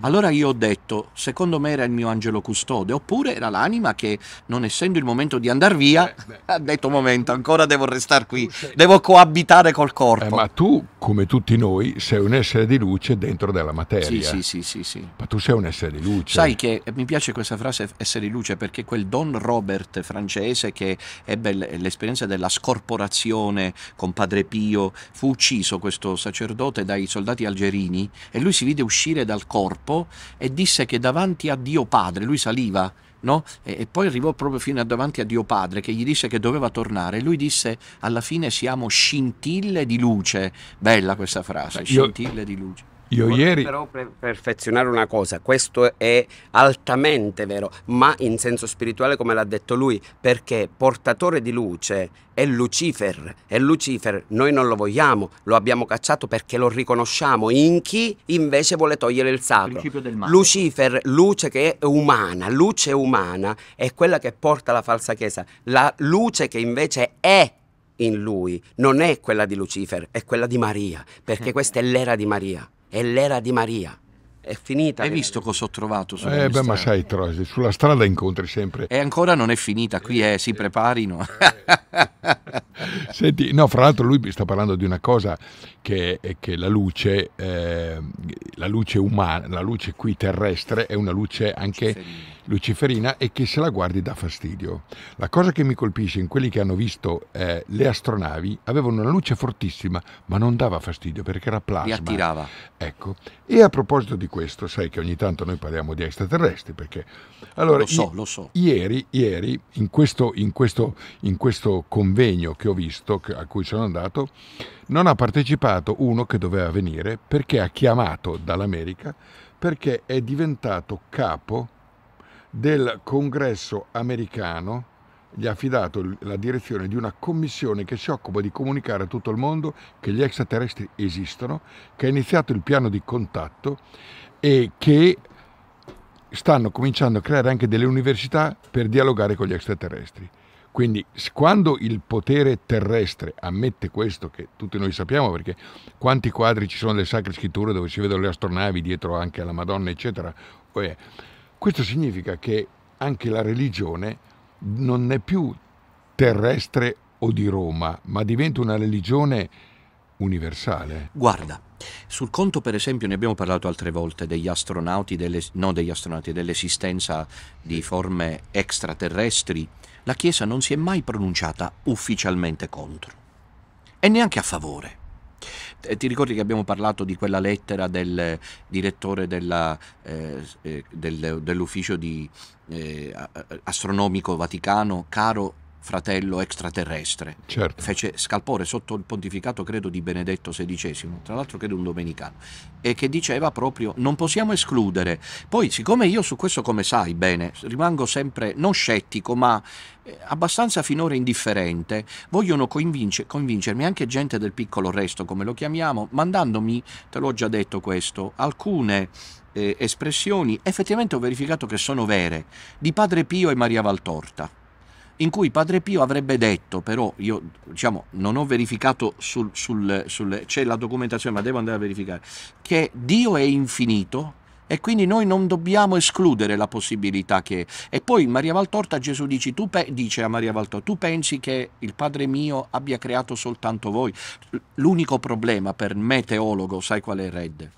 allora io ho detto, secondo me era il mio angelo custode, oppure era l'anima che, non essendo il momento di andare via, beh, beh. ha detto momento, ancora devo restare qui, devo coabitare col corpo. Eh, ma tu come tutti noi, sei un essere di luce dentro della materia. Sì, sì, sì, sì, Ma tu sei un essere di luce. Sai che eh, mi piace questa frase essere di luce perché quel Don Robert francese che ebbe l'esperienza della scorporazione con Padre Pio, fu ucciso questo sacerdote dai soldati algerini e lui si vide uscire dal corpo e disse che davanti a Dio Padre, lui saliva no? e, e, poi arrivò proprio fino a davanti a Dio Padre che gli disse che doveva tornare. Lui disse alla fine siamo scintille di luce. Bella questa frase, Beh, scintille io... di luce. Io ieri... Però per perfezionare una cosa, questo è altamente vero, ma in senso spirituale come l'ha detto lui, perché portatore di luce è Lucifer, è Lucifer, noi non lo vogliamo, lo abbiamo cacciato perché lo riconosciamo in chi invece vuole togliere il sacro. Lucifer, luce che è umana, luce umana è quella che porta la falsa chiesa, la luce che invece è in lui non è quella di Lucifer, è quella di Maria, perché eh. questa è l'era di Maria. È l'era di Maria. È finita. Hai che... visto cosa ho trovato sulla Eh, beh, strada? ma sai, Troisi, sulla strada incontri sempre. E ancora non è finita, qui eh, si preparino. Senti, no, fra l'altro lui sta parlando di una cosa che, eh, che la luce, eh, la luce umana, la luce qui terrestre è una luce anche... Sì luciferina e che se la guardi dà fastidio. La cosa che mi colpisce in quelli che hanno visto eh, le astronavi avevano una luce fortissima, ma non dava fastidio perché era plasma. Li attirava. Ecco. E a proposito di questo, sai che ogni tanto noi parliamo di extraterrestri perché allora lo so, i- lo so. Ieri, ieri in questo, in questo, in questo convegno che ho visto, che, a cui sono andato, non ha partecipato uno che doveva venire perché ha chiamato dall'America perché è diventato capo del congresso americano gli ha affidato la direzione di una commissione che si occupa di comunicare a tutto il mondo che gli extraterrestri esistono, che ha iniziato il piano di contatto e che stanno cominciando a creare anche delle università per dialogare con gli extraterrestri. Quindi quando il potere terrestre ammette questo, che tutti noi sappiamo perché quanti quadri ci sono delle sacre scritture dove si vedono le astronavi dietro anche alla Madonna, eccetera, questo significa che anche la religione non è più terrestre o di Roma, ma diventa una religione universale. Guarda, sul conto per esempio ne abbiamo parlato altre volte degli astronauti, delle, no degli astronauti, dell'esistenza di forme extraterrestri, la Chiesa non si è mai pronunciata ufficialmente contro e neanche a favore. Eh, ti ricordi che abbiamo parlato di quella lettera del direttore della, eh, eh del, dell'ufficio di, eh, astronomico vaticano, caro fratello extraterrestre. Certo. Fece scalpore sotto il pontificato, credo, di Benedetto XVI, tra l'altro credo un domenicano, e che diceva proprio non possiamo escludere. Poi, siccome io su questo, come sai bene, rimango sempre non scettico, ma eh, abbastanza finora indifferente, vogliono convince, convincermi anche gente del piccolo resto, come lo chiamiamo, mandandomi, te l'ho già detto questo, alcune eh, espressioni, effettivamente ho verificato che sono vere, di Padre Pio e Maria Valtorta in cui Padre Pio avrebbe detto, però io diciamo, non ho verificato, sul, sul, sul c'è la documentazione ma devo andare a verificare, che Dio è infinito e quindi noi non dobbiamo escludere la possibilità che... E poi Maria Valtorta Gesù dice, tu dice a Maria Valtorta, tu pensi che il Padre mio abbia creato soltanto voi? L'unico problema per me teologo, sai qual è Red?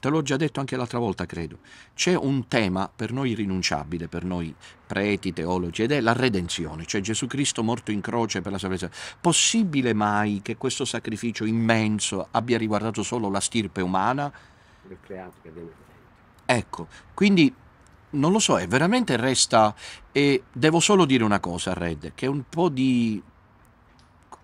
te l'ho già detto anche l'altra volta, credo, c'è un tema per noi irrinunciabile, per noi preti, teologi, ed è la redenzione, cioè Gesù Cristo morto in croce per la salvezza. Possibile mai che questo sacrificio immenso abbia riguardato solo la stirpe umana? Il creato che viene. Ecco, quindi non lo so, è veramente resta... E devo solo dire una cosa, Red, che un po' di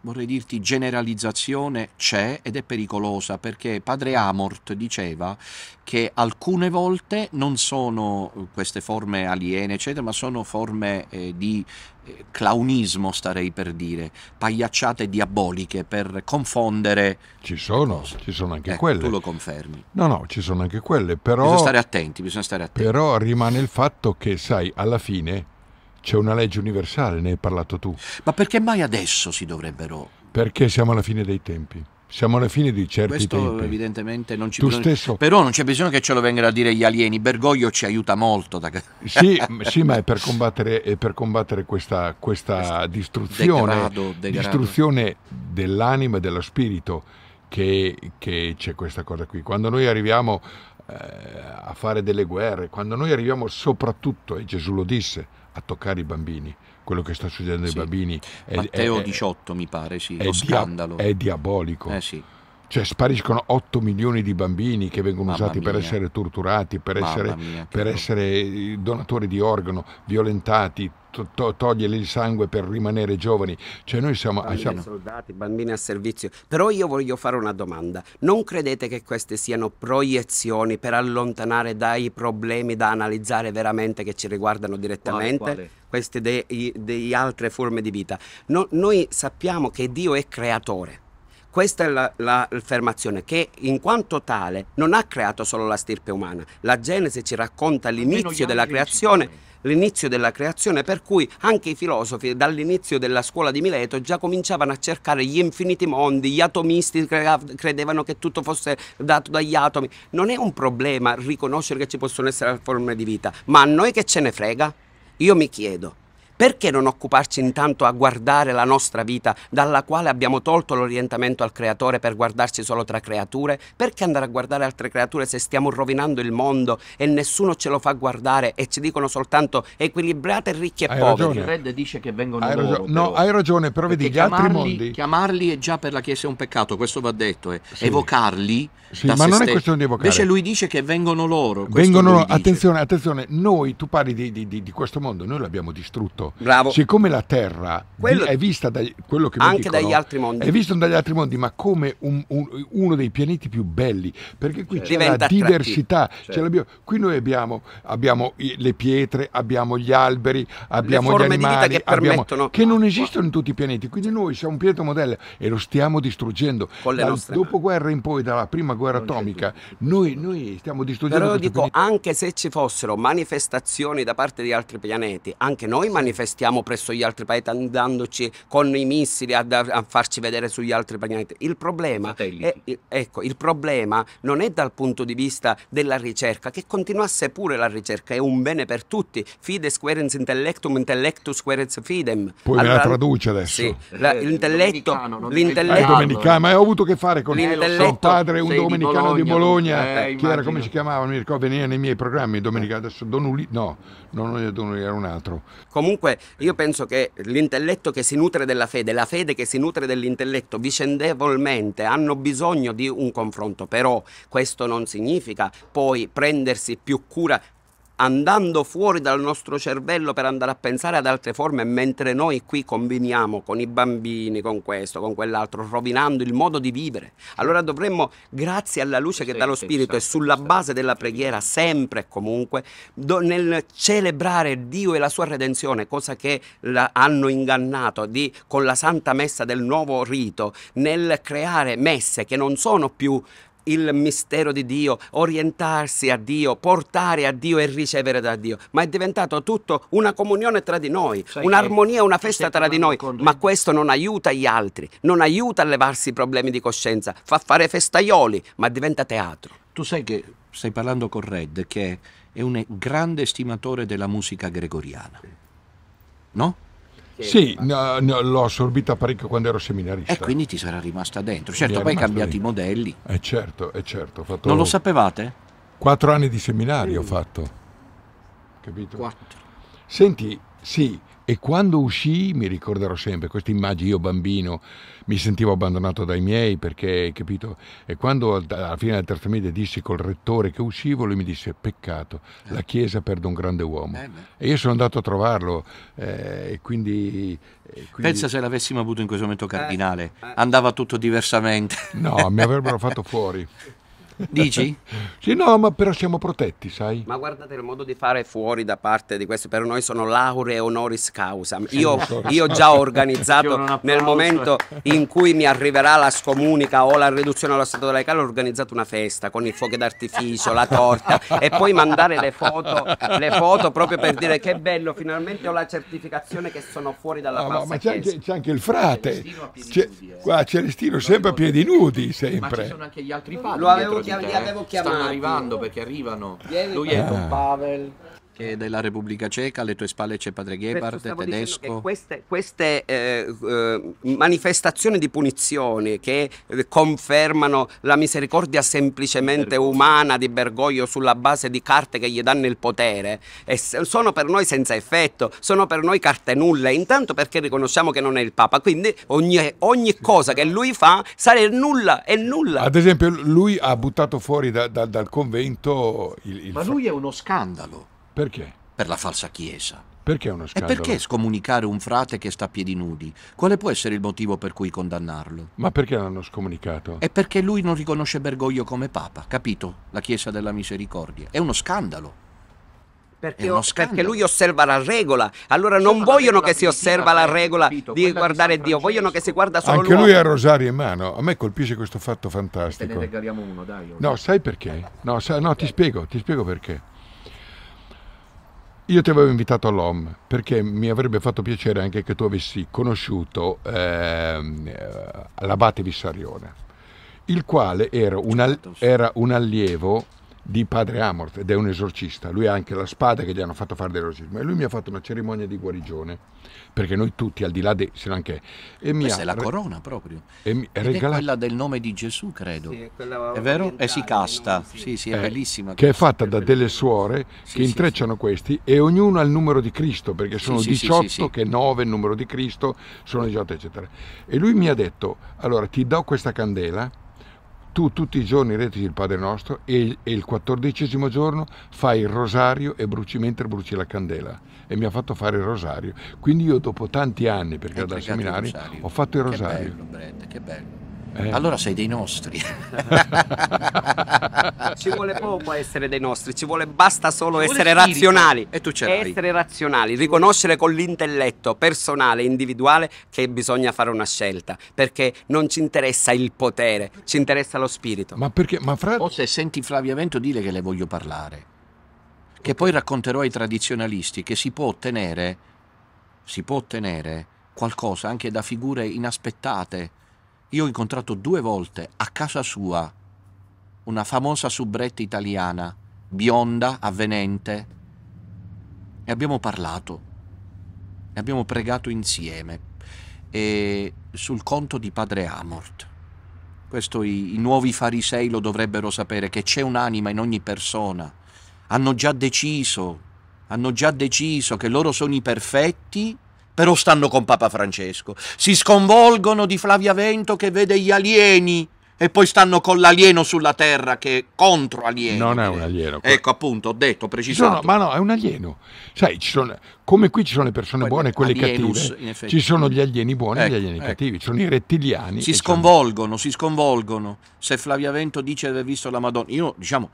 vorrei dirti, generalizzazione c'è ed è pericolosa perché padre Amort diceva che alcune volte non sono eh, queste forme aliene, eccetera, ma sono forme eh, di eh, clownismo, starei per dire, pagliacciate diaboliche per confondere. Ci sono, ci sono anche ecco, quelle. Tu lo confermi. No, no, ci sono anche quelle, però... Bisogna stare attenti, bisogna stare attenti. Però rimane il fatto che, sai, alla fine c'è una legge universale, ne hai parlato tu. Ma perché mai adesso si dovrebbero... Perché siamo alla fine dei tempi. Siamo alla fine di certi Questo tempi. evidentemente non ci tu bisogna... stesso... Però non c'è bisogno che ce lo vengano a dire gli alieni. Bergoglio ci aiuta molto. Da... sì, sì, ma è per combattere, è per combattere questa, questa distruzione, degrado, degrado. distruzione dell'anima e dello spirito che, che c'è questa cosa qui. Quando noi arriviamo eh, a fare delle guerre, quando noi arriviamo soprattutto, e Gesù lo disse, a toccare i bambini. Quello che sta succedendo ai bambini è, Matteo è, 18 è, mi pare, sì, è lo scandalo. è diabolico. Eh sì. Cioè spariscono 8 milioni di bambini che vengono Mamma usati mia. per essere torturati, per essere, mia, per essere eh, donatori di organo, violentati, to- togliere il sangue per rimanere giovani. Cioè noi siamo... Bambini siamo... soldati, bambini a servizio. Però io voglio fare una domanda. Non credete che queste siano proiezioni per allontanare dai problemi da analizzare veramente che ci riguardano direttamente? Quale, quale? Queste dei, altre forme di vita. No, noi sappiamo che Dio è creatore. Questa è l'affermazione la, che in quanto tale non ha creato solo la stirpe umana. La Genesi ci racconta l'inizio della creazione l'inizio della creazione, per cui anche i filosofi dall'inizio della scuola di Mileto già cominciavano a cercare gli infiniti mondi, gli atomisti credevano che tutto fosse dato dagli atomi. Non è un problema riconoscere che ci possono essere forme di vita, ma a noi che ce ne frega? Io mi chiedo. Perché non occuparci intanto a guardare la nostra vita, dalla quale abbiamo tolto l'orientamento al creatore per guardarci solo tra creature? Perché andare a guardare altre creature se stiamo rovinando il mondo e nessuno ce lo fa guardare e ci dicono soltanto equilibrate, ricchi e hai poveri? Ragione. Il Red dice che vengono hai loro, No, hai ragione, però vedi gli altri mondi. Chiamarli è già per la Chiesa un peccato, questo va detto, eh. sì. evocarli sì, ma non è questione di evocarli. Invece lui dice che vengono loro. Vengono, attenzione, attenzione, noi, tu parli di, di, di, di questo mondo, noi l'abbiamo distrutto tutto. Certo. Bravo. Siccome la Terra quello, è vista dagli, quello che anche dicono, dagli altri mondi. È vista dagli altri mondi, ma come un, un, uno dei pianeti più belli, perché qui c'è, c'è la diversità. C'è. La certo. qui noi abbiamo, abbiamo, le pietre, abbiamo gli alberi, abbiamo gli animali, che, abbiamo, che, non esistono in tutti i pianeti. Quindi noi siamo un pianeta modello e lo stiamo distruggendo. Con Dal dopoguerra in poi, dalla prima guerra non atomica, noi, noi, stiamo distruggendo. Però dico, pianeta. anche se ci fossero manifestazioni da parte di altri pianeti, anche noi manifestiamo manifestiamo presso gli altri pianeti andandoci con i missili a, a farci vedere sugli altri pianeti. Il problema, è, ecco, il problema non è dal punto di vista della ricerca, che continuasse pure la ricerca, è un bene per tutti. Fides querens intellectum, intellectus querens fidem. Poi allora, me la traduce adesso. Sì, la, eh, l'intelletto, dominicano, l'intelletto ah, dominicano, ma ho avuto che fare con il padre, un domenicano di Bologna, di Bologna eh, eh che era come si chiamava, mi ricordo, veniva nei miei programmi, domenica, adesso Donuli, no, non è Donuli, era un altro. Comunque Dunque, io penso che l'intelletto che si nutre della fede, la fede che si nutre dell'intelletto vicendevolmente hanno bisogno di un confronto, però questo non significa poi prendersi più cura andando fuori dal nostro cervello per andare a pensare ad altre forme, mentre noi qui combiniamo con i bambini, con questo, con quell'altro, rovinando il modo di vivere. Allora dovremmo, grazie alla luce che sì, dà lo Spirito sì, e sulla sì, base della preghiera, sempre e comunque, do, nel celebrare Dio e la sua redenzione, cosa che hanno ingannato di, con la santa messa del nuovo rito, nel creare messe che non sono più il mistero di Dio, orientarsi a Dio, portare a Dio e ricevere da Dio, ma è diventato tutto una comunione tra di noi, cioè un'armonia, una festa tra di noi, ma questo non aiuta gli altri, non aiuta a levarsi i problemi di coscienza, fa fare festaioli, ma diventa teatro. Tu sai che stai parlando con Red, che è un grande estimatore della musica gregoriana, no? Sì, no, no, l'ho assorbita parecchio quando ero seminarista. E quindi ti sarà rimasta dentro. Certo, poi hai cambiato dentro. i modelli. Eh certo, è eh, certo. Fatto... Non lo sapevate? Quattro anni di seminario mm. ho fatto. Capito? Quattro. Senti, sì, e quando uscì, mi ricorderò sempre questa immagine, io bambino mi sentivo abbandonato dai miei perché, capito? E quando alla fine della terza media dissi col rettore che uscivo, lui mi disse peccato, la Chiesa perde un grande uomo. Eh e io sono andato a trovarlo eh, e quindi, e quindi... Pensa se l'avessimo avuto in questo momento eh, cardinale, eh. andava tutto diversamente. No, mi avrebbero fatto fuori. Dici? sì, no, ma però siamo protetti, sai. Ma guardate il modo di fare fuori da parte di questo, per noi sono lauree honoris causa. Io, io già ho organizzato nel momento in cui mi arriverà la scomunica o la riduzione allo stato legale, ho organizzato una festa con i fuochi d'artificio, la torta e poi mandare le foto, le foto proprio per dire che bello, finalmente ho la certificazione che sono fuori dalla no, ma, ma c'è, anche, c'è, anche, il frate. Celestino a piedi c'è, nudi, eh. qua Celestino sempre a piedi nudi, sempre. Ma ci sono anche gli altri padri. Lo avevo chiam- te, li avevo chiamati. Stanno arrivando perché arrivano. Lui è eh. Pavel che è della Repubblica Ceca, alle tue spalle c'è Padre Gebhardt, tedesco. Queste, queste eh, eh, manifestazioni di punizione che eh, confermano la misericordia semplicemente umana di Bergoglio sulla base di carte che gli danno il potere, sono per noi senza effetto, sono per noi carte nulle, intanto perché riconosciamo che non è il Papa, quindi ogni, ogni sì. cosa che lui fa sarà nulla, è nulla. Ad esempio lui ha buttato fuori da, da, dal convento il, il... Ma lui è uno scandalo. Perché? Per la falsa chiesa. Perché uno scandalo? E perché scomunicare un frate che sta a piedi nudi? Quale può essere il motivo per cui condannarlo? Ma perché l'hanno scomunicato? È perché lui non riconosce Bergoglio come papa, capito? La Chiesa della Misericordia. È uno scandalo. Perché, perché, lui osserva la regola. Allora non sì, vogliono che si osserva la regola capito, di guardare di Dio, vogliono che si guarda solo Anche lui ha il rosario in mano. A me colpisce questo fatto fantastico. Te ne regaliamo uno, dai. No, sai perché? No, sa, no ti spiego, ti spiego perché. Io ti avevo invitato all'OM perché mi avrebbe fatto piacere anche che tu avessi conosciuto ehm, eh, l'abate Vissarione, il quale era un, certo, era un allievo di padre Amorth ed è un esorcista, lui ha anche la spada che gli hanno fatto fare dell'esorcismo e lui mi ha fatto una cerimonia di guarigione perché noi tutti al di là di se anche e mi questa ha, è la corona proprio e mi, è, regala... è quella del nome di Gesù credo sì, è vero? e eh, si casta sì sì, sì è, è eh, bellissima che è fatta da delle suore sì, che intrecciano questi e ognuno ha il numero di Cristo perché sono 18 che 9 il numero di Cristo sono 18 eccetera e lui mi ha detto allora ti do questa candela tu tutti i giorni reti il Padre nostro e, e il quattordicesimo giorno fai il rosario e bruci mentre bruci la candela. E mi ha fatto fare il rosario. Quindi io dopo tanti anni, perché ero dal seminario, ho fatto il rosario. Che bello, Brett, che bello. Eh. Allora sei dei nostri. ci vuole poco essere dei nostri, ci vuole basta solo vuole essere spirito. razionali. E tu ce l'hai. Essere razionali, riconoscere con l'intelletto personale, individuale, che bisogna fare una scelta, perché non ci interessa il potere, ci interessa lo spirito. Ma perché? Ma fra... O se senti Flavia Vento dire che le voglio parlare, che poi racconterò ai tradizionalisti che si può ottenere, si può ottenere qualcosa anche da figure inaspettate io ho incontrato due volte a casa sua una famosa soubrette italiana, bionda, avvenente, e abbiamo parlato, e abbiamo pregato insieme e sul conto di padre Amort. Questo i, i nuovi farisei lo dovrebbero sapere, che c'è un'anima in ogni persona. Hanno già deciso, hanno già deciso che loro sono i perfetti però stanno con Papa Francesco. Si sconvolgono di Flavia Vento che vede gli alieni e poi stanno con l'alieno sulla Terra che è contro alieni. Non è un alieno. Ecco, appunto, ho detto, ho precisato. No, ma no, è un alieno. Sai, sono, come qui ci sono le persone buone e quelle alienus, cattive, ci sono gli alieni ecco, buoni e gli alieni ecco. cattivi, ci sono i rettiliani. Si sconvolgono, sono... si sconvolgono. Se Flavia Vento dice di aver visto la Madonna, io diciamo,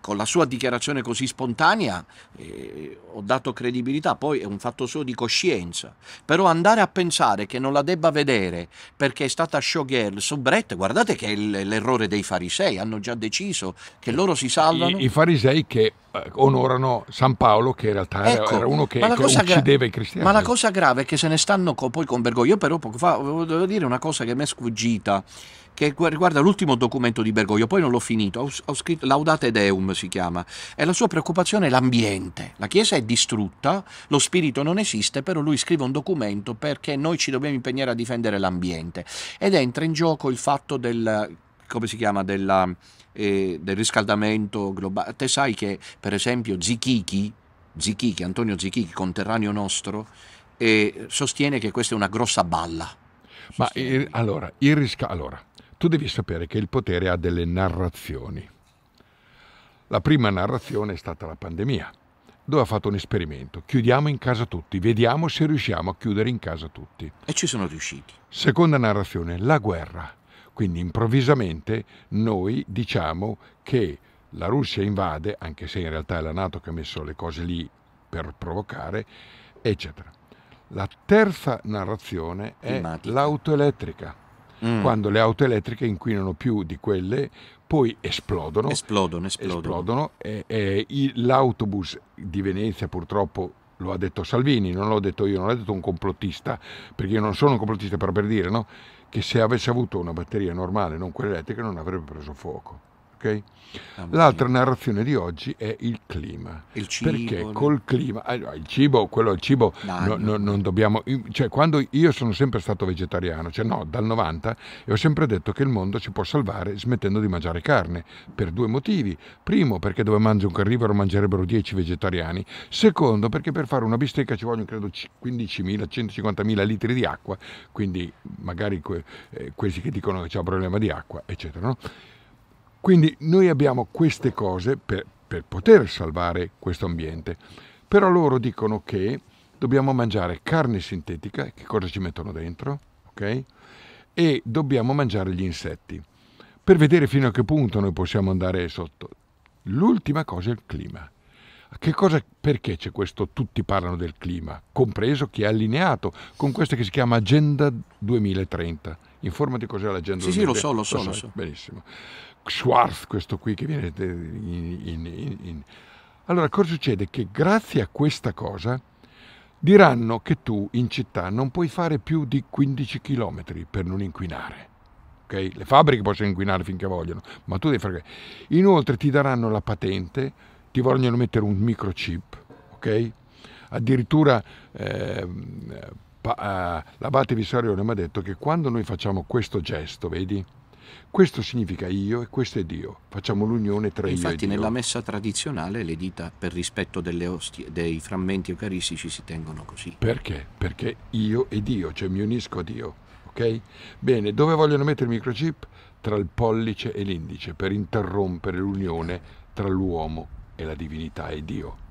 con la sua dichiarazione così spontanea eh, ho dato credibilità, poi è un fatto suo di coscienza, però andare a pensare che non la debba vedere perché è stata showgirl soubrette, guardate che è l'errore dei farisei, hanno già deciso che loro si salvano. I, i farisei che eh, onorano San Paolo che in realtà ecco, era uno che uccideva i cristiani. Ma la cosa grave è che se ne stanno co- poi con vergogna, io però poco fa volevo dire una cosa che mi è sfuggita, che riguarda l'ultimo documento di Bergoglio, poi non l'ho finito, ho, scritto Laudate Deum si chiama, e la sua preoccupazione è l'ambiente. La Chiesa è distrutta, lo spirito non esiste, però lui scrive un documento perché noi ci dobbiamo impegnare a difendere l'ambiente. Ed entra in gioco il fatto del come si chiama, della, eh, del riscaldamento globale. Te sai che, per esempio, Zichichi, Zichichi Antonio Zichichi, conterraneo nostro, eh, sostiene che questa è una grossa balla. Ma eh, allora, il risca- allora, tu devi sapere che il potere ha delle narrazioni. La prima narrazione è stata la pandemia, dove ha fatto un esperimento. Chiudiamo in casa tutti, vediamo se riusciamo a chiudere in casa tutti. E ci sono riusciti. Seconda narrazione, la guerra. Quindi improvvisamente noi diciamo che la Russia invade, anche se in realtà è la Nato che ha messo le cose lì per provocare, eccetera. La terza narrazione è l'auto elettrica Mm. quando le auto elettriche inquinano più di quelle, poi esplodono. Esplodono, esplodono. esplodono e, e l'autobus di Venezia purtroppo lo ha detto Salvini, non l'ho detto io, non l'ha detto un complottista, perché io non sono un complottista, però per dire no? che se avesse avuto una batteria normale, non quella elettrica, non avrebbe preso fuoco. Okay? L'altra narrazione di oggi è il clima. Il cibo. Perché col clima, allora, eh, il cibo, quello il cibo, no, no, non dobbiamo... Cioè, quando io sono sempre stato vegetariano, cioè no, dal 90, e ho sempre detto che il mondo si può salvare smettendo di mangiare carne, per due motivi. Primo, perché dove mangio un carnivoro mangerebbero 10 vegetariani. Secondo, perché per fare una bistecca ci vogliono, credo, 15.000, 150.000 litri di acqua, quindi magari que, eh, questi che dicono che c'è un problema di acqua, eccetera. No? Quindi noi abbiamo queste cose per, per poter salvare questo ambiente, però loro dicono che dobbiamo mangiare carne sintetica, che cosa ci mettono dentro, ok? E dobbiamo mangiare gli insetti, per vedere fino a che punto noi possiamo andare sotto. L'ultima cosa è il clima. Cosa, perché c'è questo tutti parlano del clima, compreso chi è allineato con questa che si chiama Agenda 2030? Informati cos'è l'Agenda sì, 2030. Sì, sì, lo so, lo so. Lo so. Lo so. Benissimo. Schwarz, questo qui che viene in, in, in. Allora, cosa succede? Che grazie a questa cosa diranno che tu in città non puoi fare più di 15 km per non inquinare. Okay? Le fabbriche possono inquinare finché vogliono, ma tu devi fare... Inoltre ti daranno la patente, ti vogliono mettere un microchip, ok? Addirittura eh, pa- eh, l'abate Vissarione mi ha detto che quando noi facciamo questo gesto, vedi? Questo significa io e questo è Dio. Facciamo l'unione tra Infatti, io e Dio. Infatti nella messa tradizionale le dita per rispetto ostie, dei frammenti eucaristici si tengono così. Perché? Perché io e Dio, cioè mi unisco a Dio. Ok? Bene, dove vogliono mettere il microchip? Tra il pollice e l'indice per interrompere l'unione tra l'uomo e la divinità e Dio.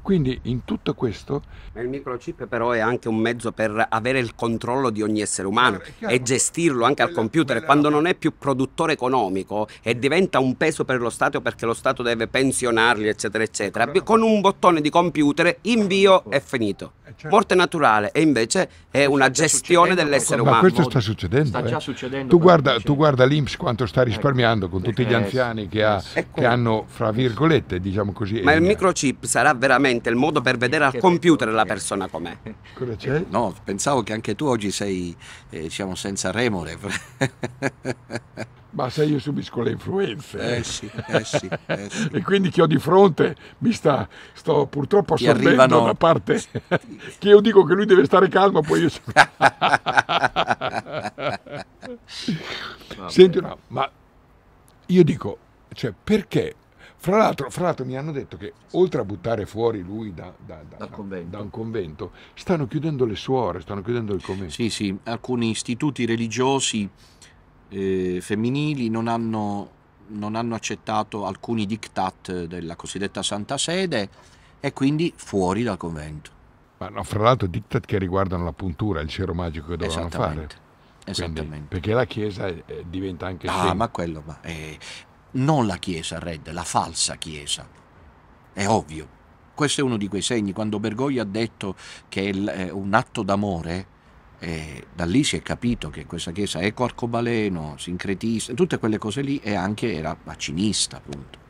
Quindi in tutto questo... il microchip però è anche un mezzo per avere il controllo di ogni essere umano chiaro, e gestirlo anche quella, al computer. Quando non è più produttore economico e diventa un peso per lo Stato perché lo Stato deve pensionarli, eccetera, eccetera, quella con un bottone di computer invio è finito. Eh, certo. Morte naturale e invece è una gestione dell'essere umano. Ma questo sta succedendo. Sta già eh. succedendo. Tu, guarda, tu guarda l'Inps quanto sta eh, risparmiando con tutti gli anziani che, ha, che hanno, fra ecco. virgolette, diciamo così... Ma il microchip sarà veramente il modo per vedere al computer la persona com'è. Cosa c'è? Eh, no, pensavo che anche tu oggi sei, eh, diciamo, senza remore. Ma se io subisco le influenze. Eh sì, eh sì, eh sì. e quindi chi ho di fronte mi sta, sto purtroppo assorbendo arrivano... una parte che io dico che lui deve stare calmo, poi io sono... Senti, no, ma io dico, cioè, perché fra l'altro, fra l'altro, mi hanno detto che oltre a buttare fuori lui da, da, da, convento. da, un convento, stanno chiudendo le suore, stanno chiudendo il convento. Sì, sì, alcuni istituti religiosi eh, femminili non hanno, non hanno, accettato alcuni diktat della cosiddetta Santa Sede e quindi fuori dal convento. Ma no, fra l'altro diktat che riguardano la puntura, il cero magico che dovevano fare. Esattamente. Quindi, perché la Chiesa eh, diventa anche... Ah, sempre... ma quello, ma, eh, non la Chiesa Red, la falsa Chiesa. È ovvio. Questo è uno di quei segni. Quando Bergoglio ha detto che è eh, un atto d'amore, eh, da lì si è capito che questa Chiesa è eco-arcobaleno, sincretista, tutte quelle cose lì, e anche era vaccinista, appunto.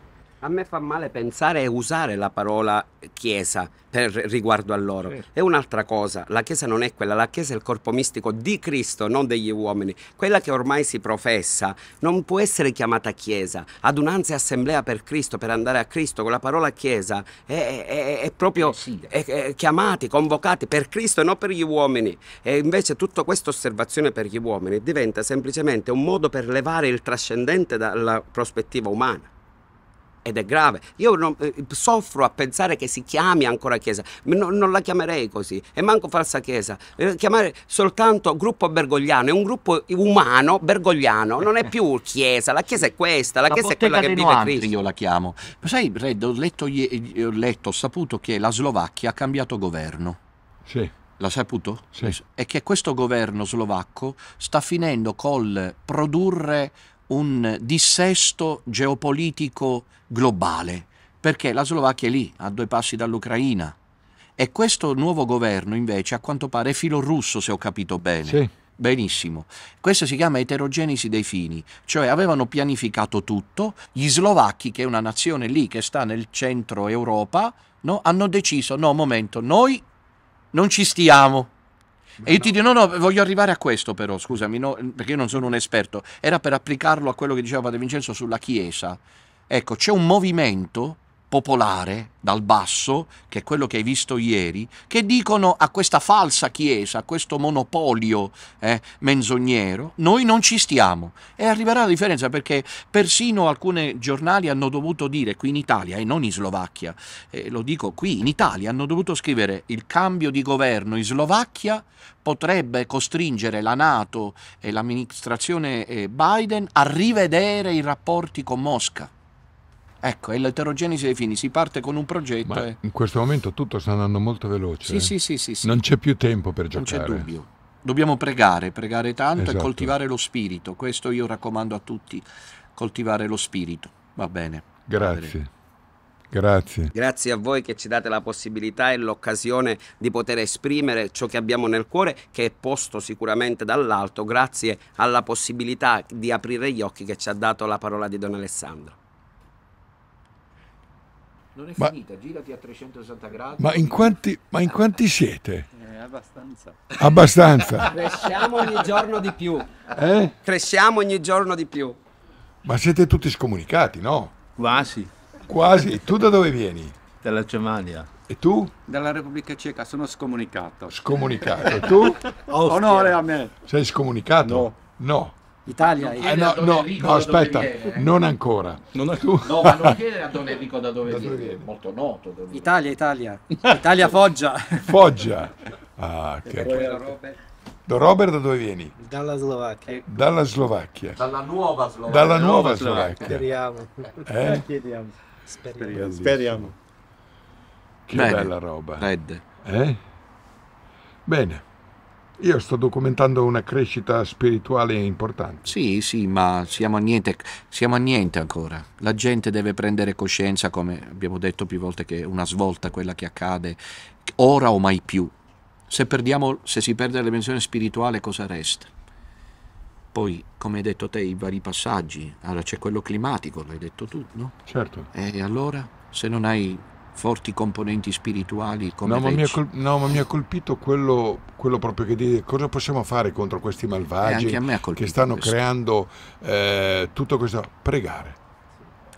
A me fa male pensare e usare la parola chiesa per, riguardo a loro. Certo. È un'altra cosa, la chiesa non è quella, la chiesa è il corpo mistico di Cristo, non degli uomini. Quella che ormai si professa non può essere chiamata chiesa. Adunanza e assemblea per Cristo, per andare a Cristo, con la parola chiesa è, è, è proprio è, chiamati, convocati per Cristo e non per gli uomini. E invece tutta questa osservazione per gli uomini diventa semplicemente un modo per levare il trascendente dalla prospettiva umana ed è grave. Io non, eh, soffro a pensare che si chiami ancora Chiesa, no, non la chiamerei così, e manco falsa Chiesa. Eh, chiamare soltanto gruppo bergogliano è un gruppo umano bergogliano, non è più Chiesa, la Chiesa è questa, la, la Chiesa è quella che vive Noantri, Cristo. Io la chiamo. Sai, Red, ho letto, eh, ho letto, ho saputo che la Slovacchia ha cambiato governo. Sì. L'ha saputo? Sì. E che questo governo slovacco sta finendo col produrre un dissesto geopolitico globale, perché la Slovacchia è lì, a due passi dall'Ucraina. E questo nuovo governo invece a quanto pare è filorusso, se ho capito bene. Sì. Benissimo. Questa si chiama eterogenesi dei fini, cioè avevano pianificato tutto, gli slovacchi, che è una nazione lì che sta nel centro Europa, no, hanno deciso, no, momento, noi non ci stiamo e io ti dico, no, no, voglio arrivare a questo però, scusami, no, perché io non sono un esperto, era per applicarlo a quello che diceva Padre Vincenzo sulla Chiesa. Ecco, c'è un movimento popolare dal basso, che è quello che hai visto ieri, che dicono a questa falsa chiesa, a questo monopolio eh, menzognero, noi non ci stiamo. E arriverà la differenza perché persino alcuni giornali hanno dovuto dire qui in Italia e non in Slovacchia, eh, lo dico qui in Italia, hanno dovuto scrivere il cambio di governo in Slovacchia potrebbe costringere la Nato e l'amministrazione eh, Biden a rivedere i rapporti con Mosca. Ecco, è l'eterogenesi dei fini, si parte con un progetto. E... In questo momento tutto sta andando molto veloce. Sì, sì, sì, sì, sì. Non c'è più tempo per giocare. Non c'è dubbio. Dobbiamo pregare, pregare tanto esatto. e coltivare lo spirito. Questo io raccomando a tutti, coltivare lo spirito. Va bene. Grazie. Grazie. Grazie a voi che ci date la possibilità e l'occasione di poter esprimere ciò che abbiamo nel cuore, che è posto sicuramente dall'alto, grazie alla possibilità di aprire gli occhi che ci ha dato la parola di Don Alessandro. Non è ma, finita, girati a 360 gradi. Ma in quanti, ma in quanti siete? Eh, abbastanza. Abbastanza. Cresciamo ogni giorno di più. Eh? Cresciamo ogni giorno di più. Ma siete tutti scomunicati, no? Quasi. Quasi. E Tu da dove vieni? Dalla Germania. E tu? Dalla Repubblica Ceca, sono scomunicato. Scomunicato. E tu? Onore a me. Sei scomunicato? No. No. Italia eh no, eh, no, no, aspetta, non ancora. Non ancora. No, ma non chiedere a Don Enrico da dove, da dove viene, viene. molto noto. Italia, Italia, Italia Foggia. Foggia. Ah, che Robert. Don Robert da dove vieni? Dalla Slovacchia. Dalla Slovacchia. Dalla nuova Slovacchia. Dalla nuova Slovacchia. Speriamo. Eh? eh Speriamo. Speriamo. Speriamo. Che Bene. bella roba. Red. Eh? Bene. Io sto documentando una crescita spirituale importante. Sì, sì, ma siamo a niente, siamo a niente ancora. La gente deve prendere coscienza, come abbiamo detto più volte, che è una svolta quella che accade ora o mai più. Se, perdiamo, se si perde la dimensione spirituale, cosa resta? Poi, come hai detto te, i vari passaggi. Allora c'è quello climatico, l'hai detto tu, no? Certo. E allora, se non hai forti componenti spirituali come no, ma mi, col- no ma mi ha, colpito quello, quello proprio che dice cosa possiamo fare contro questi malvagi che stanno questo. creando eh, tutto questo pregare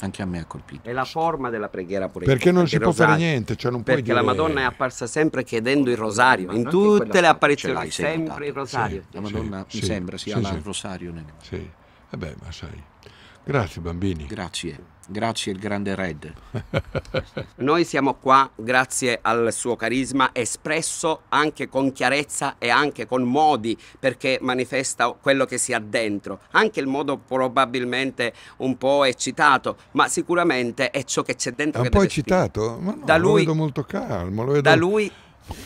anche a me ha colpito. È la forma della preghiera pure. Perché non si rosario. può fare niente, cioè non perché puoi Perché dire... la Madonna è apparsa sempre chiedendo il rosario, in tutte le apparizioni, sempre il rosario. Sì, la Madonna sì, mi sembra sia sì, il rosario. Nel... Sì, vabbè, eh ma sai... Grazie bambini. Grazie. Grazie il grande Red. Noi siamo qua grazie al suo carisma espresso anche con chiarezza e anche con modi perché manifesta quello che si ha dentro. Anche il modo probabilmente un po' eccitato, ma sicuramente è ciò che c'è dentro. È un po' eccitato? Ma no, da lui, lo vedo molto calmo. Vedo... Da lui